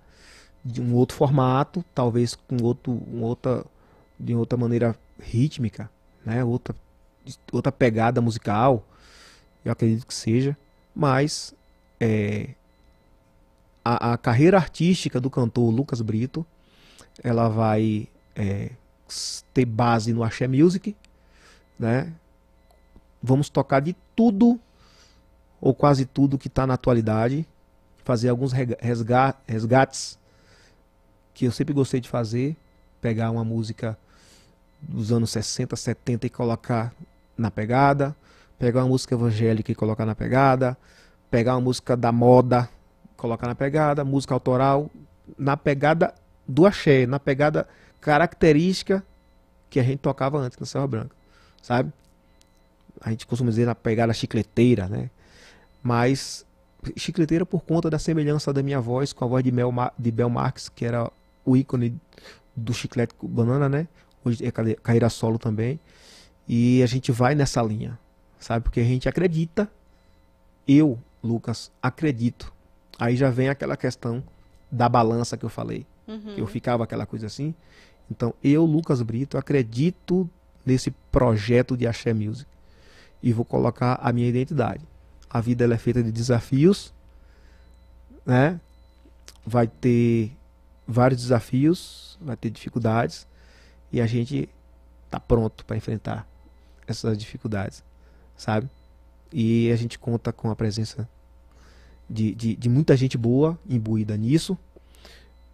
de um outro formato, talvez com outro, um outra, de outra maneira rítmica, né? Outra, outra pegada musical, eu acredito que seja, mas é, a, a, carreira artística do cantor Lucas Brito, ela vai é, ter base no Axé Music, né? Vamos tocar de tudo ou quase tudo que está na atualidade, fazer alguns resgates que eu sempre gostei de fazer, pegar uma música dos anos 60, 70 e colocar na pegada, pegar uma música evangélica e colocar na pegada, pegar uma música da moda, colocar na pegada, música autoral, na pegada do axé, na pegada característica que a gente tocava antes na Serra Branca, sabe? A gente costuma dizer na pegada chicleteira, né? mas chicleteira por conta da semelhança da minha voz com a voz de, Mel, de Bel Marx, que era o ícone do chiclete banana, né? Hoje é carreira solo também. E a gente vai nessa linha, sabe? Porque a gente acredita. Eu, Lucas, acredito. Aí já vem aquela questão da balança que eu falei. Uhum. eu ficava aquela coisa assim. Então, eu, Lucas Brito, acredito nesse projeto de Axé Music. E vou colocar a minha identidade a vida ela é feita de desafios, né? Vai ter vários desafios, vai ter dificuldades e a gente tá pronto para enfrentar essas dificuldades, sabe? E a gente conta com a presença de, de, de muita gente boa imbuída nisso.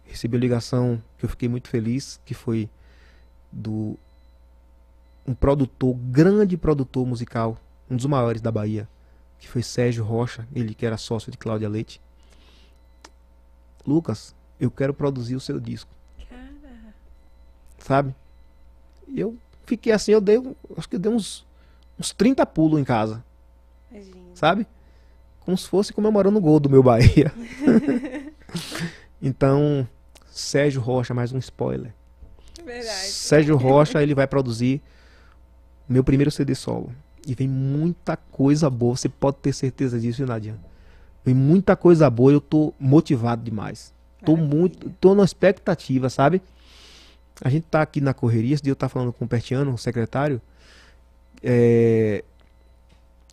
Recebi a ligação que eu fiquei muito feliz, que foi do um produtor, grande produtor musical, um dos maiores da Bahia, que foi Sérgio Rocha, ele que era sócio de Cláudia Leite. Lucas, eu quero produzir o seu disco. Cara. Sabe? Eu fiquei assim, eu dei, acho que dei uns, uns 30 pulos em casa. Imagina. Sabe? Como se fosse comemorando o gol do meu Bahia. então, Sérgio Rocha, mais um spoiler. Verdade. Sérgio Rocha, ele vai produzir meu primeiro CD solo. E vem muita coisa boa, você pode ter certeza disso, Nadia. Vem muita coisa boa, eu tô motivado demais. Tô Maravilha. muito, tô na expectativa, sabe? A gente tá aqui na correria, esse dia eu tava falando com o Pertiano, o secretário. É...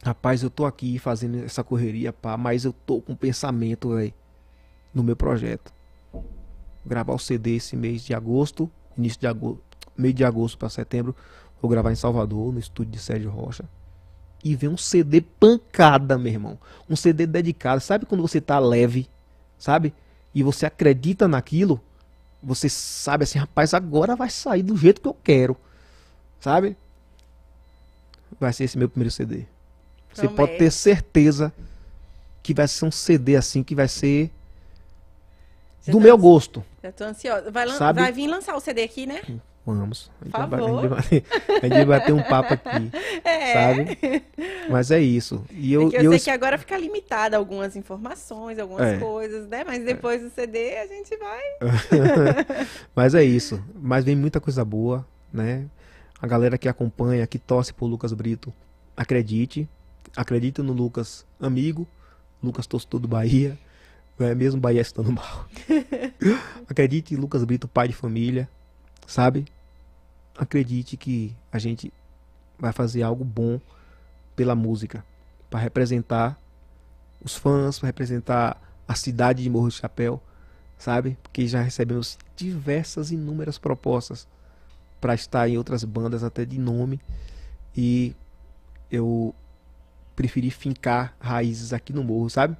Rapaz, eu tô aqui fazendo essa correria, pá, mas eu tô com pensamento, velho, no meu projeto. Vou gravar o CD esse mês de agosto, início de agosto, meio de agosto para setembro, vou gravar em Salvador, no estúdio de Sérgio Rocha e vem um CD pancada, meu irmão. Um CD dedicado. Sabe quando você tá leve, sabe? E você acredita naquilo, você sabe assim, rapaz, agora vai sair do jeito que eu quero. Sabe? Vai ser esse meu primeiro CD. Promete. Você pode ter certeza que vai ser um CD assim que vai ser do tá meu gosto. Eu tô ansiosa. Vai, vai vir lançar o CD aqui, né? Vamos. A gente, vai, a, gente vai, a gente, vai, ter um papo aqui. É. Sabe? Mas é isso. E eu, eu, eu, sei que agora fica limitada algumas informações, algumas é. coisas, né? Mas depois do CD a gente vai. Mas é isso. Mas vem muita coisa boa, né? A galera que acompanha, que torce por Lucas Brito, acredite. acredite no Lucas, amigo. Lucas torcedor do Bahia. É mesmo Bahia é estando mal. acredite em Lucas Brito, pai de família, sabe? acredite que a gente vai fazer algo bom pela música, para representar os fãs, para representar a cidade de Morro do Chapéu, sabe? Porque já recebemos diversas inúmeras propostas para estar em outras bandas até de nome e eu preferi fincar raízes aqui no morro, sabe?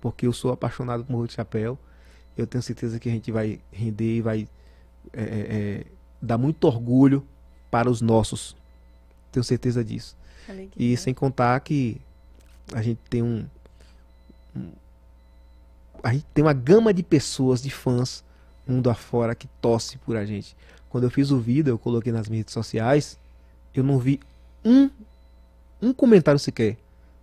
Porque eu sou apaixonado por Morro do Chapéu. Eu tenho certeza que a gente vai render e vai é, é, é dá muito orgulho para os nossos. Tenho certeza disso. Alegria. E sem contar que a gente tem um, um, a gente tem uma gama de pessoas, de fãs mundo afora que torce por a gente. Quando eu fiz o vídeo, eu coloquei nas minhas redes sociais, eu não vi um um comentário sequer,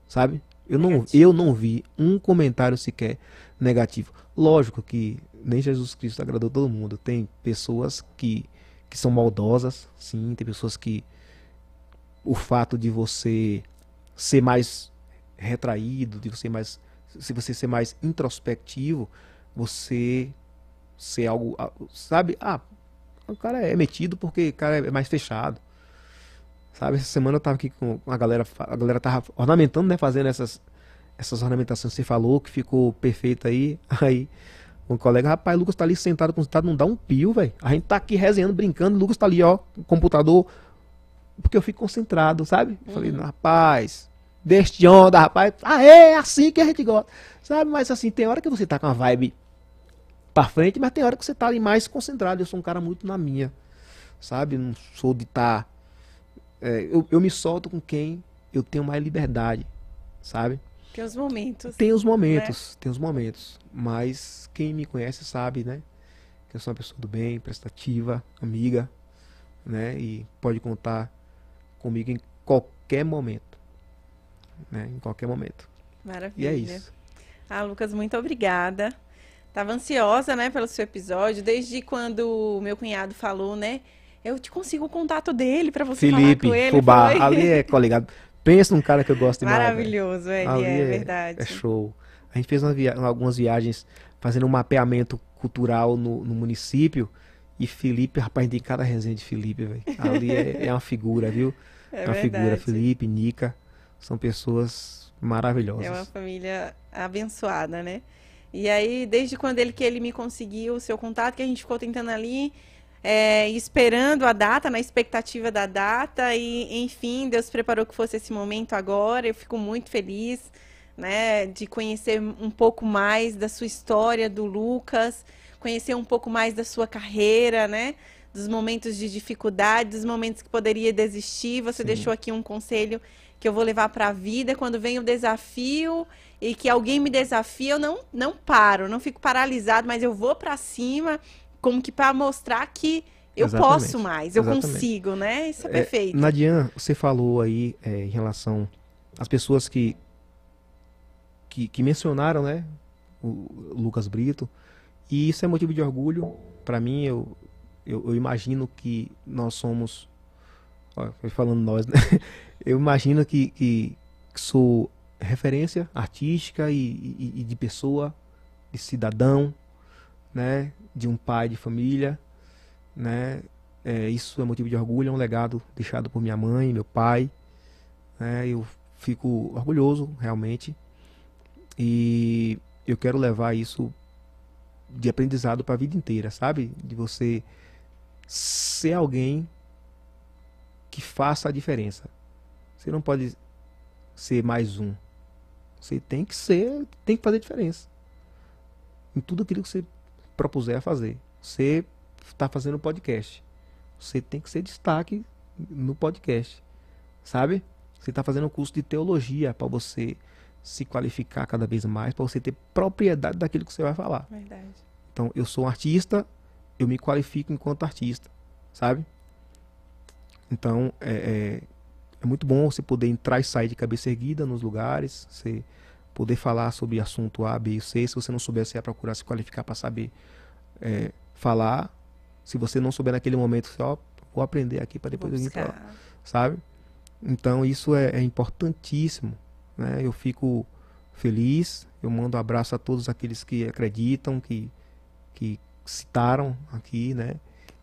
sabe? Eu não, eu não vi um comentário sequer negativo. Lógico que nem Jesus Cristo agradou todo mundo. Tem pessoas que que são maldosas, sim, tem pessoas que o fato de você ser mais retraído, de você mais se você ser mais introspectivo, você ser algo, ah, sabe? Ah, o cara é metido porque o cara é mais fechado. Sabe, essa semana eu tava aqui com a galera, a galera tava ornamentando, né, fazendo essas essas ornamentações que você falou que ficou perfeita aí. Aí um colega, rapaz, Lucas tá ali sentado com o não dá um pio, velho. A gente tá aqui resenhando, brincando, Lucas tá ali, ó, computador. Porque eu fico concentrado, sabe? falei, uhum. rapaz, deste onda, rapaz. Ah, é, é assim que a gente gosta. Sabe? Mas assim, tem hora que você tá com a vibe pra frente, mas tem hora que você tá ali mais concentrado. Eu sou um cara muito na minha, sabe? Não sou de Tá, é, eu, eu me solto com quem eu tenho mais liberdade, sabe? Tem os momentos. Tem os né? momentos, né? tem os momentos. Mas quem me conhece sabe, né? Que eu sou uma pessoa do bem, prestativa, amiga, né? E pode contar comigo em qualquer momento. Né? Em qualquer momento. Maravilha. E é isso. Ah, Lucas, muito obrigada. Tava ansiosa, né, pelo seu episódio, desde quando meu cunhado falou, né? Eu te consigo o contato dele para você Felipe, falar com ele. Fubá, ali é colegado. Pensa num cara que eu gosto demais. Maravilhoso, véio. é, é, verdade. É show. A gente fez via algumas viagens fazendo um mapeamento cultural no, no município. E Felipe, rapaz, tem cada resenha de Felipe, velho. Ali é, é, uma figura, viu? É, é uma verdade. figura. Felipe, Nica, são pessoas maravilhosas. É uma família abençoada, né? E aí, desde quando ele que ele me conseguiu o seu contato, que a gente ficou tentando ali, é, esperando a data, na expectativa da data, e enfim, Deus preparou que fosse esse momento agora. Eu fico muito feliz né, de conhecer um pouco mais da sua história, do Lucas, conhecer um pouco mais da sua carreira, né? Dos momentos de dificuldade, dos momentos que poderia desistir. Você Sim. deixou aqui um conselho que eu vou levar para a vida quando vem o desafio e que alguém me desafia, eu não não paro, não fico paralisado, mas eu vou para cima como que para mostrar que eu Exatamente. posso mais, eu Exatamente. consigo, né? Isso é, é perfeito. Nadian, você falou aí é, em relação às pessoas que, que, que mencionaram, né? O Lucas Brito. E isso é motivo de orgulho para mim. Eu, eu, eu, imagino que nós somos. Olha, falando nós, né? Eu imagino que, que, que sou referência artística e, e, e de pessoa, de cidadão, né, de um pai de família, né, é, isso é motivo de orgulho, é um legado deixado por minha mãe, meu pai, né, eu fico orgulhoso realmente e eu quero levar isso de aprendizado para a vida inteira, sabe? De você ser alguém que faça a diferença. Você não pode ser mais um. Você tem que ser, tem que fazer diferença. Em tudo aquilo que você propuser a fazer. Você está fazendo podcast. Você tem que ser destaque no podcast. Sabe? Você está fazendo um curso de teologia para você se qualificar cada vez mais, para você ter propriedade daquilo que você vai falar. Verdade. Então, eu sou um artista, eu me qualifico enquanto artista, sabe? Então, é, é, é muito bom você poder entrar e sair de cabeça erguida nos lugares, você poder falar sobre assunto A, B e C. Se você não souber, você vai procurar se qualificar para saber é, falar. Se você não souber naquele momento, só vou aprender aqui para depois alguém falar, sabe? Então, isso é, é importantíssimo. Né? Eu fico feliz, eu mando um abraço a todos aqueles que acreditam, que, que citaram aqui, né?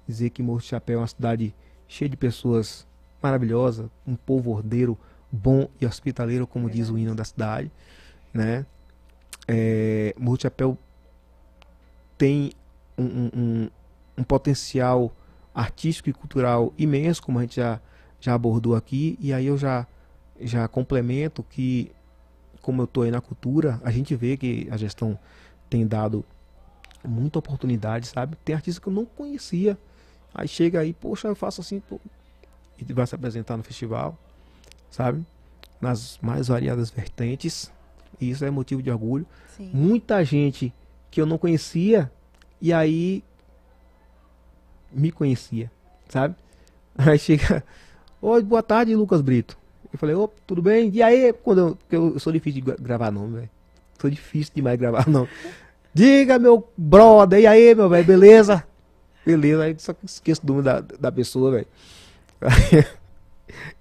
Dizer que Morro do Chapéu é uma cidade cheia de pessoas maravilhosas, um povo ordeiro, bom e hospitaleiro, como é. diz o hino da cidade né? É, tem um, um, um, potencial artístico e cultural imenso, como a gente já, já abordou aqui, e aí eu já, já complemento que, como eu estou aí na cultura, a gente vê que a gestão tem dado muita oportunidade, sabe? Tem artista que eu não conhecia, aí chega aí, poxa, eu faço assim, pô, e vai se apresentar no festival, sabe? Nas mais variadas vertentes, isso é motivo de orgulho. Sim. Muita gente que eu não conhecia e aí me conhecia, sabe? Aí chega, oi, boa tarde, Lucas Brito. Eu falei, ô, tudo bem? E aí, quando eu, eu sou difícil de gravar nome, velho. Sou difícil demais de gravar nome. Diga, meu brother, e aí, meu velho, beleza? Beleza, aí só esqueço do nome da, da pessoa, velho.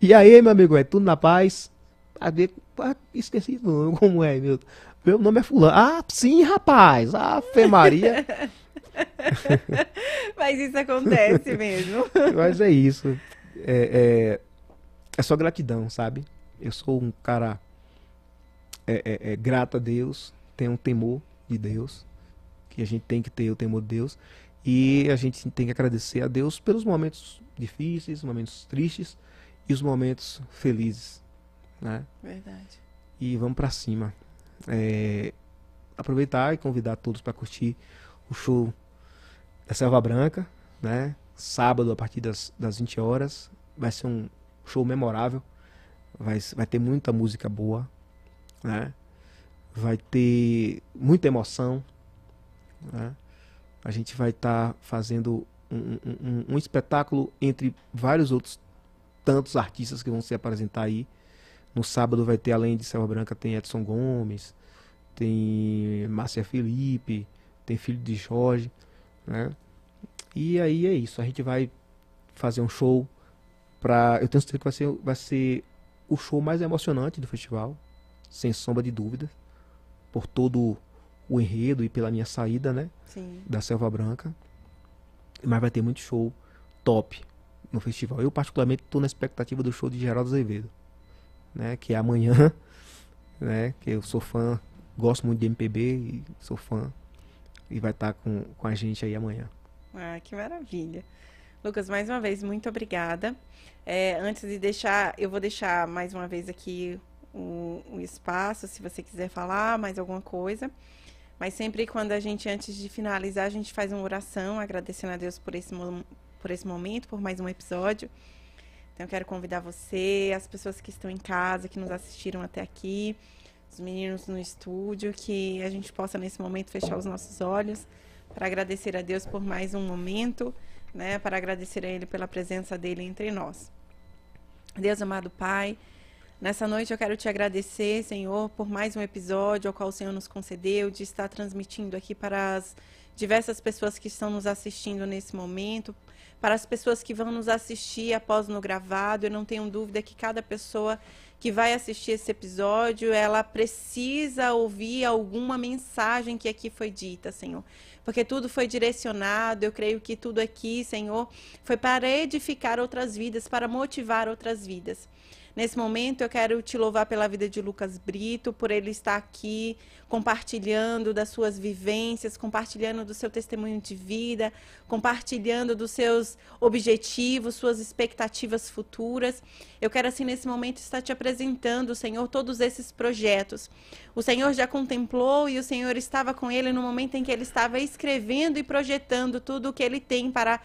e aí, meu amigo, é tudo na paz? Às vezes esqueci do nome, como é, meu? Meu nome é fulano. Ah, sim, rapaz. Ah, Fê Maria. Mas isso acontece mesmo. Mas é isso. É, é, é, só gratidão, sabe? Eu sou um cara é, é, é, grato a Deus, tenho um temor de Deus, que a gente tem que ter o temor de Deus. E a gente tem que agradecer a Deus pelos momentos difíceis, momentos tristes e os momentos felizes né? Verdade. E vamos para cima. É, aproveitar e convidar todos para curtir o show da Selva Branca, né? Sábado a partir das, das 20 horas. Vai ser um show memorável. Vai, vai ter muita música boa, né? Vai ter muita emoção, né? A gente vai estar tá fazendo um, um, um, um espetáculo entre vários outros tantos artistas que vão se apresentar aí. No sábado vai ter, além de Selva Branca, tem Edson Gomes, tem Márcia Felipe, tem Filho de Jorge, né? E aí é isso, a gente vai fazer um show pra... Eu tenho certeza que vai ser, vai ser o show mais emocionante do festival, sem sombra de dúvida, por todo o enredo e pela minha saída, né? Sim. Da Selva Branca. Mas vai ter muito show top no festival. Eu, particularmente, estou na expectativa do show de Geraldo Azevedo né, que é amanhã, né, que eu sou fã, gosto muito de MPB e sou fã e vai estar tá com, com a gente aí amanhã. Ah, que maravilha. Lucas, mais uma vez, muito obrigada. É, antes de deixar, eu vou deixar mais uma vez aqui o, o espaço, se você quiser falar mais alguma coisa. Mas sempre quando a gente, antes de finalizar, a gente faz uma oração agradecendo a Deus por esse, por esse momento, por mais um episódio. Então eu quero convidar você, as pessoas que estão em casa, que nos assistiram até aqui, os meninos no estúdio, que a gente possa nesse momento fechar os nossos olhos para agradecer a Deus por mais um momento, né, para agradecer a ele pela presença dele entre nós. Deus amado Pai, Nessa noite eu quero te agradecer, Senhor, por mais um episódio ao qual o Senhor nos concedeu de estar transmitindo aqui para as diversas pessoas que estão nos assistindo nesse momento, para as pessoas que vão nos assistir após no gravado. Eu não tenho dúvida que cada pessoa que vai assistir esse episódio, ela precisa ouvir alguma mensagem que aqui foi dita, Senhor. Porque tudo foi direcionado, eu creio que tudo aqui, Senhor, foi para edificar outras vidas, para motivar outras vidas. Nesse momento, eu quero te louvar pela vida de Lucas Brito, por ele estar aqui compartilhando das suas vivências, compartilhando do seu testemunho de vida, compartilhando dos seus objetivos, suas expectativas futuras. Eu quero, assim, nesse momento, estar te apresentando, Senhor, todos esses projetos. O Senhor já contemplou e o Senhor estava com ele no momento em que ele estava escrevendo e projetando tudo o que ele tem para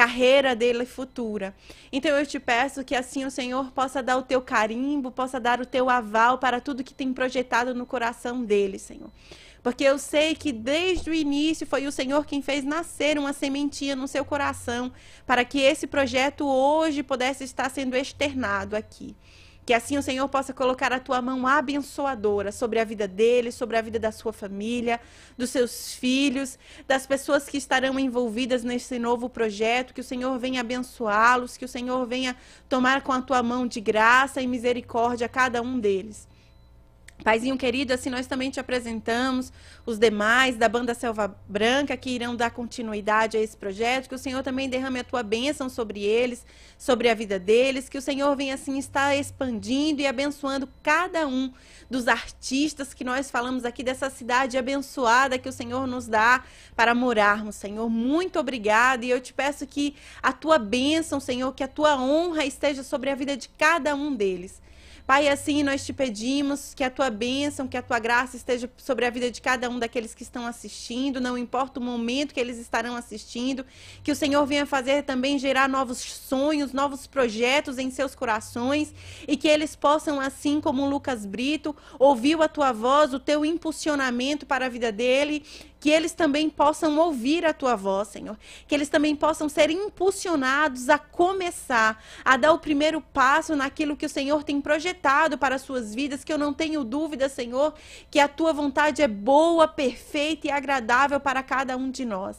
carreira dele futura. Então eu te peço que assim o Senhor possa dar o teu carimbo, possa dar o teu aval para tudo que tem projetado no coração dele, Senhor. Porque eu sei que desde o início foi o Senhor quem fez nascer uma sementinha no seu coração, para que esse projeto hoje pudesse estar sendo externado aqui. Que assim o Senhor possa colocar a tua mão abençoadora sobre a vida dele, sobre a vida da sua família, dos seus filhos, das pessoas que estarão envolvidas nesse novo projeto. Que o Senhor venha abençoá-los, que o Senhor venha tomar com a tua mão de graça e misericórdia a cada um deles. Paizinho querido, assim nós também te apresentamos os demais da banda Selva Branca que irão dar continuidade a esse projeto, que o Senhor também derrame a tua bênção sobre eles, sobre a vida deles, que o Senhor venha assim estar expandindo e abençoando cada um dos artistas que nós falamos aqui dessa cidade abençoada que o Senhor nos dá para morarmos, Senhor. Muito obrigada e eu te peço que a tua bênção, Senhor, que a tua honra esteja sobre a vida de cada um deles. Pai, assim nós te pedimos que a tua bênção, que a tua graça esteja sobre a vida de cada um daqueles que estão assistindo, não importa o momento que eles estarão assistindo, que o Senhor venha fazer também gerar novos sonhos, novos projetos em seus corações e que eles possam, assim como Lucas Brito, ouviu a tua voz, o teu impulsionamento para a vida dele que eles também possam ouvir a tua voz, Senhor, que eles também possam ser impulsionados a começar, a dar o primeiro passo naquilo que o Senhor tem projetado para as suas vidas, que eu não tenho dúvida, Senhor, que a tua vontade é boa, perfeita e agradável para cada um de nós.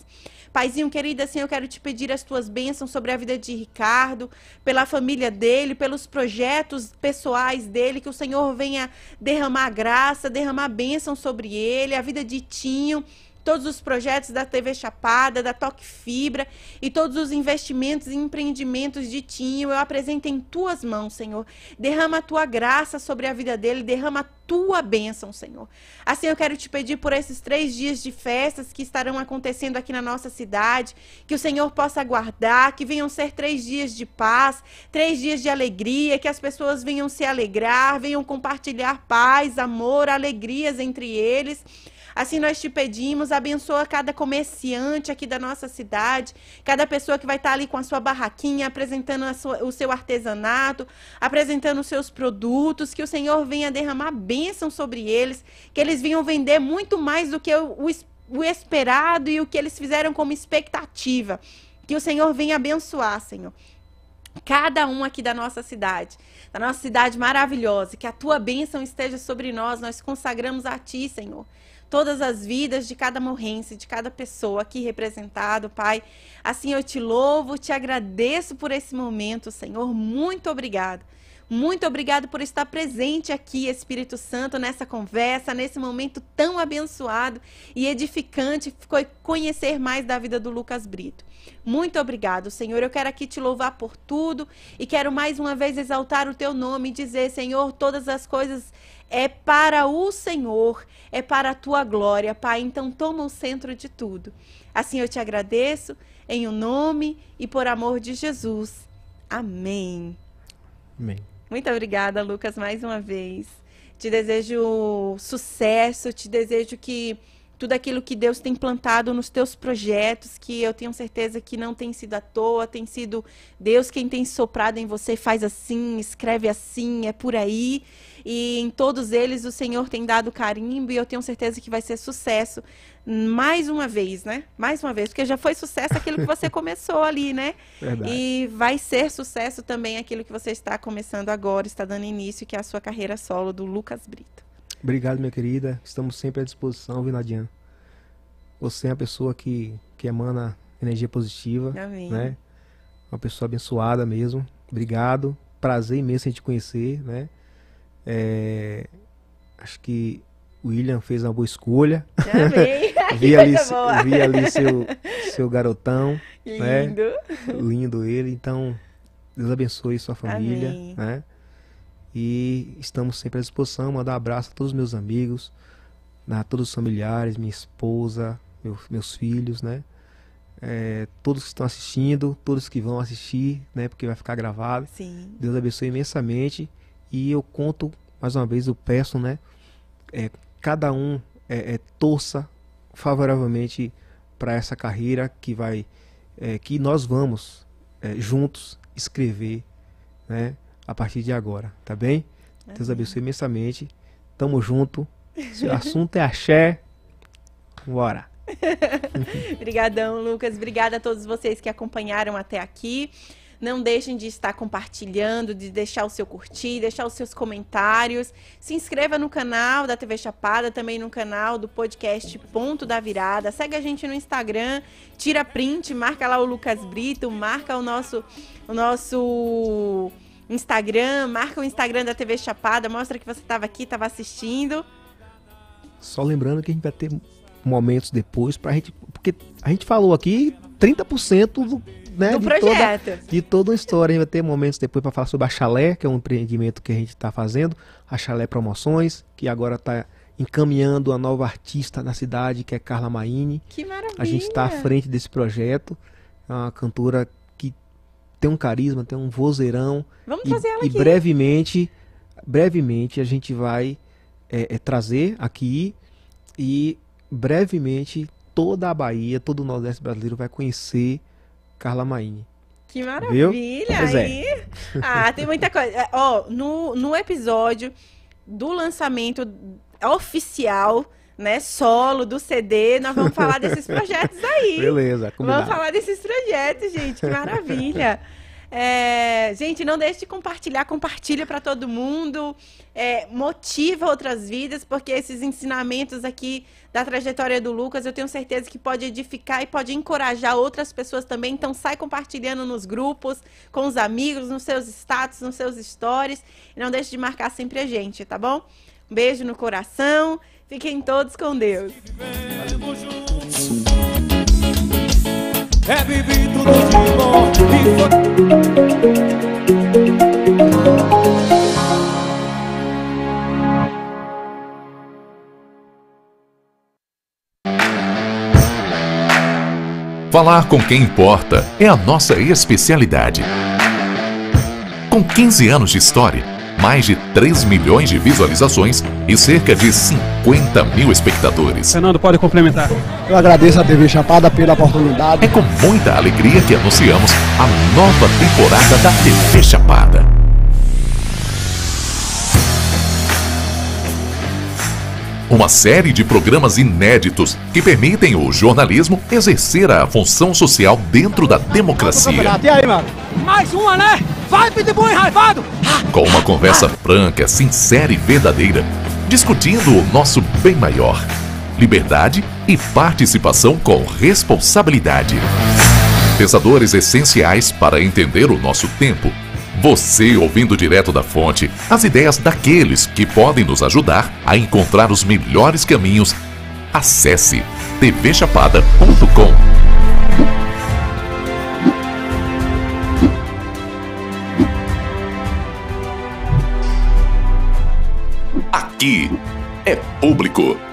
Paizinho querido, assim, eu quero te pedir as tuas bênçãos sobre a vida de Ricardo, pela família dele, pelos projetos pessoais dele, que o Senhor venha derramar graça, derramar bênção sobre ele, a vida de Tinho, todos os projetos da TV Chapada, da Toque Fibra e todos os investimentos e empreendimentos de Tinho, eu apresento em tuas mãos, Senhor. Derrama a tua graça sobre a vida dele, derrama a tua bênção, Senhor. Assim eu quero te pedir por esses três dias de festas que estarão acontecendo aqui na nossa cidade, que o Senhor possa guardar, que venham ser três dias de paz, três dias de alegria, que as pessoas venham se alegrar, venham compartilhar paz, amor, alegrias entre eles Assim nós te pedimos, abençoa cada comerciante aqui da nossa cidade, cada pessoa que vai estar ali com a sua barraquinha, apresentando sua, o seu artesanato, apresentando os seus produtos, que o Senhor venha derramar bênção sobre eles, que eles venham vender muito mais do que o, o esperado e o que eles fizeram como expectativa. Que o Senhor venha abençoar, Senhor cada um aqui da nossa cidade, da nossa cidade maravilhosa, que a tua bênção esteja sobre nós, nós consagramos a ti, Senhor todas as vidas de cada morrense, de cada pessoa aqui representado, Pai. Assim eu te louvo, te agradeço por esse momento, Senhor. Muito obrigado. Muito obrigado por estar presente aqui, Espírito Santo, nessa conversa, nesse momento tão abençoado e edificante, Foi conhecer mais da vida do Lucas Brito. Muito obrigado, Senhor. Eu quero aqui te louvar por tudo e quero mais uma vez exaltar o teu nome e dizer, Senhor, todas as coisas é para o Senhor, é para a tua glória, Pai. Então toma o centro de tudo. Assim eu te agradeço em o um nome e por amor de Jesus. Amém. Amém. Muito obrigada, Lucas, mais uma vez. Te desejo sucesso, te desejo que tudo aquilo que Deus tem plantado nos teus projetos, que eu tenho certeza que não tem sido à toa, tem sido Deus quem tem soprado em você, faz assim, escreve assim, é por aí. E em todos eles o Senhor tem dado carimbo e eu tenho certeza que vai ser sucesso mais uma vez, né? Mais uma vez, porque já foi sucesso aquilo que você começou ali, né? Verdade. E vai ser sucesso também aquilo que você está começando agora, está dando início, que é a sua carreira solo do Lucas Brito. Obrigado, minha querida. Estamos sempre à disposição, Vinadiana. Você é uma pessoa que, que emana energia positiva, Amém. né? Uma pessoa abençoada mesmo. Obrigado. Prazer imenso em te conhecer, né? É... Acho que William fez uma boa escolha. Amém. vi, ali, vi ali seu, seu garotão. Né? Lindo. Né? Lindo ele. Então, Deus abençoe sua família. Né? E estamos sempre à disposição. Mandar um abraço a todos os meus amigos, né? a todos os familiares, minha esposa, meu, meus filhos, né? É, todos que estão assistindo, todos que vão assistir, né? Porque vai ficar gravado. Sim. Deus abençoe imensamente. E eu conto, mais uma vez, eu peço, né? É, cada um é, é, torça favoravelmente para essa carreira que vai, é, que nós vamos é, juntos escrever, né? A partir de agora, tá bem? Amém. Tá Deus abençoe imensamente. Tamo junto. Se o assunto é axé, bora. Obrigadão, Lucas. Obrigada a todos vocês que acompanharam até aqui. Não deixem de estar compartilhando, de deixar o seu curtir, deixar os seus comentários. Se inscreva no canal da TV Chapada, também no canal do podcast Ponto da Virada. Segue a gente no Instagram, tira print, marca lá o Lucas Brito, marca o nosso o nosso Instagram, marca o Instagram da TV Chapada, mostra que você estava aqui, estava assistindo. Só lembrando que a gente vai ter momentos depois pra gente, porque a gente falou aqui 30% do né, do de projeto. Toda, de toda uma história. A gente vai ter momentos depois para falar sobre a Chalé, que é um empreendimento que a gente está fazendo, a Chalé Promoções, que agora está encaminhando a nova artista na cidade, que é Carla Maini. Que maravilha! A gente está à frente desse projeto, é uma cantora que tem um carisma, tem um vozeirão. Vamos e, fazer ela e aqui. E brevemente, brevemente a gente vai é, é, trazer aqui e brevemente toda a Bahia, todo o Nordeste brasileiro vai conhecer Carla Maine. Que maravilha! É. Aí. É. Ah, tem muita coisa. É, ó, no, no episódio do lançamento oficial né, solo do CD, nós vamos falar desses projetos aí. Beleza, combinado. Vamos falar desses projetos, gente, que maravilha. É, gente, não deixe de compartilhar, compartilha para todo mundo, é, motiva outras vidas, porque esses ensinamentos aqui da trajetória do Lucas, eu tenho certeza que pode edificar e pode encorajar outras pessoas também. Então, sai compartilhando nos grupos, com os amigos, nos seus status, nos seus stories. E não deixe de marcar sempre a gente, tá bom? Um beijo no coração. Fiquem todos com Deus. É viver tudo de bom e Falar com quem importa é a nossa especialidade. Com 15 anos de história, mais de 3 milhões de visualizações e cerca de 50 mil espectadores. Fernando, pode complementar. Eu agradeço a TV Chapada pela oportunidade. É com muita alegria que anunciamos a nova temporada da TV Chapada. uma série de programas inéditos que permitem o jornalismo exercer a função social dentro da democracia. E aí, mano? Mais uma, né? Vai, pitbull enraivado! Ah! Com uma conversa franca, sincera e verdadeira, discutindo o nosso bem maior, liberdade e participação com responsabilidade. Pensadores essenciais para entender o nosso tempo você ouvindo direto da fonte as ideias daqueles que podem nos ajudar a encontrar os melhores caminhos. Acesse tvchapada.com. Aqui é público.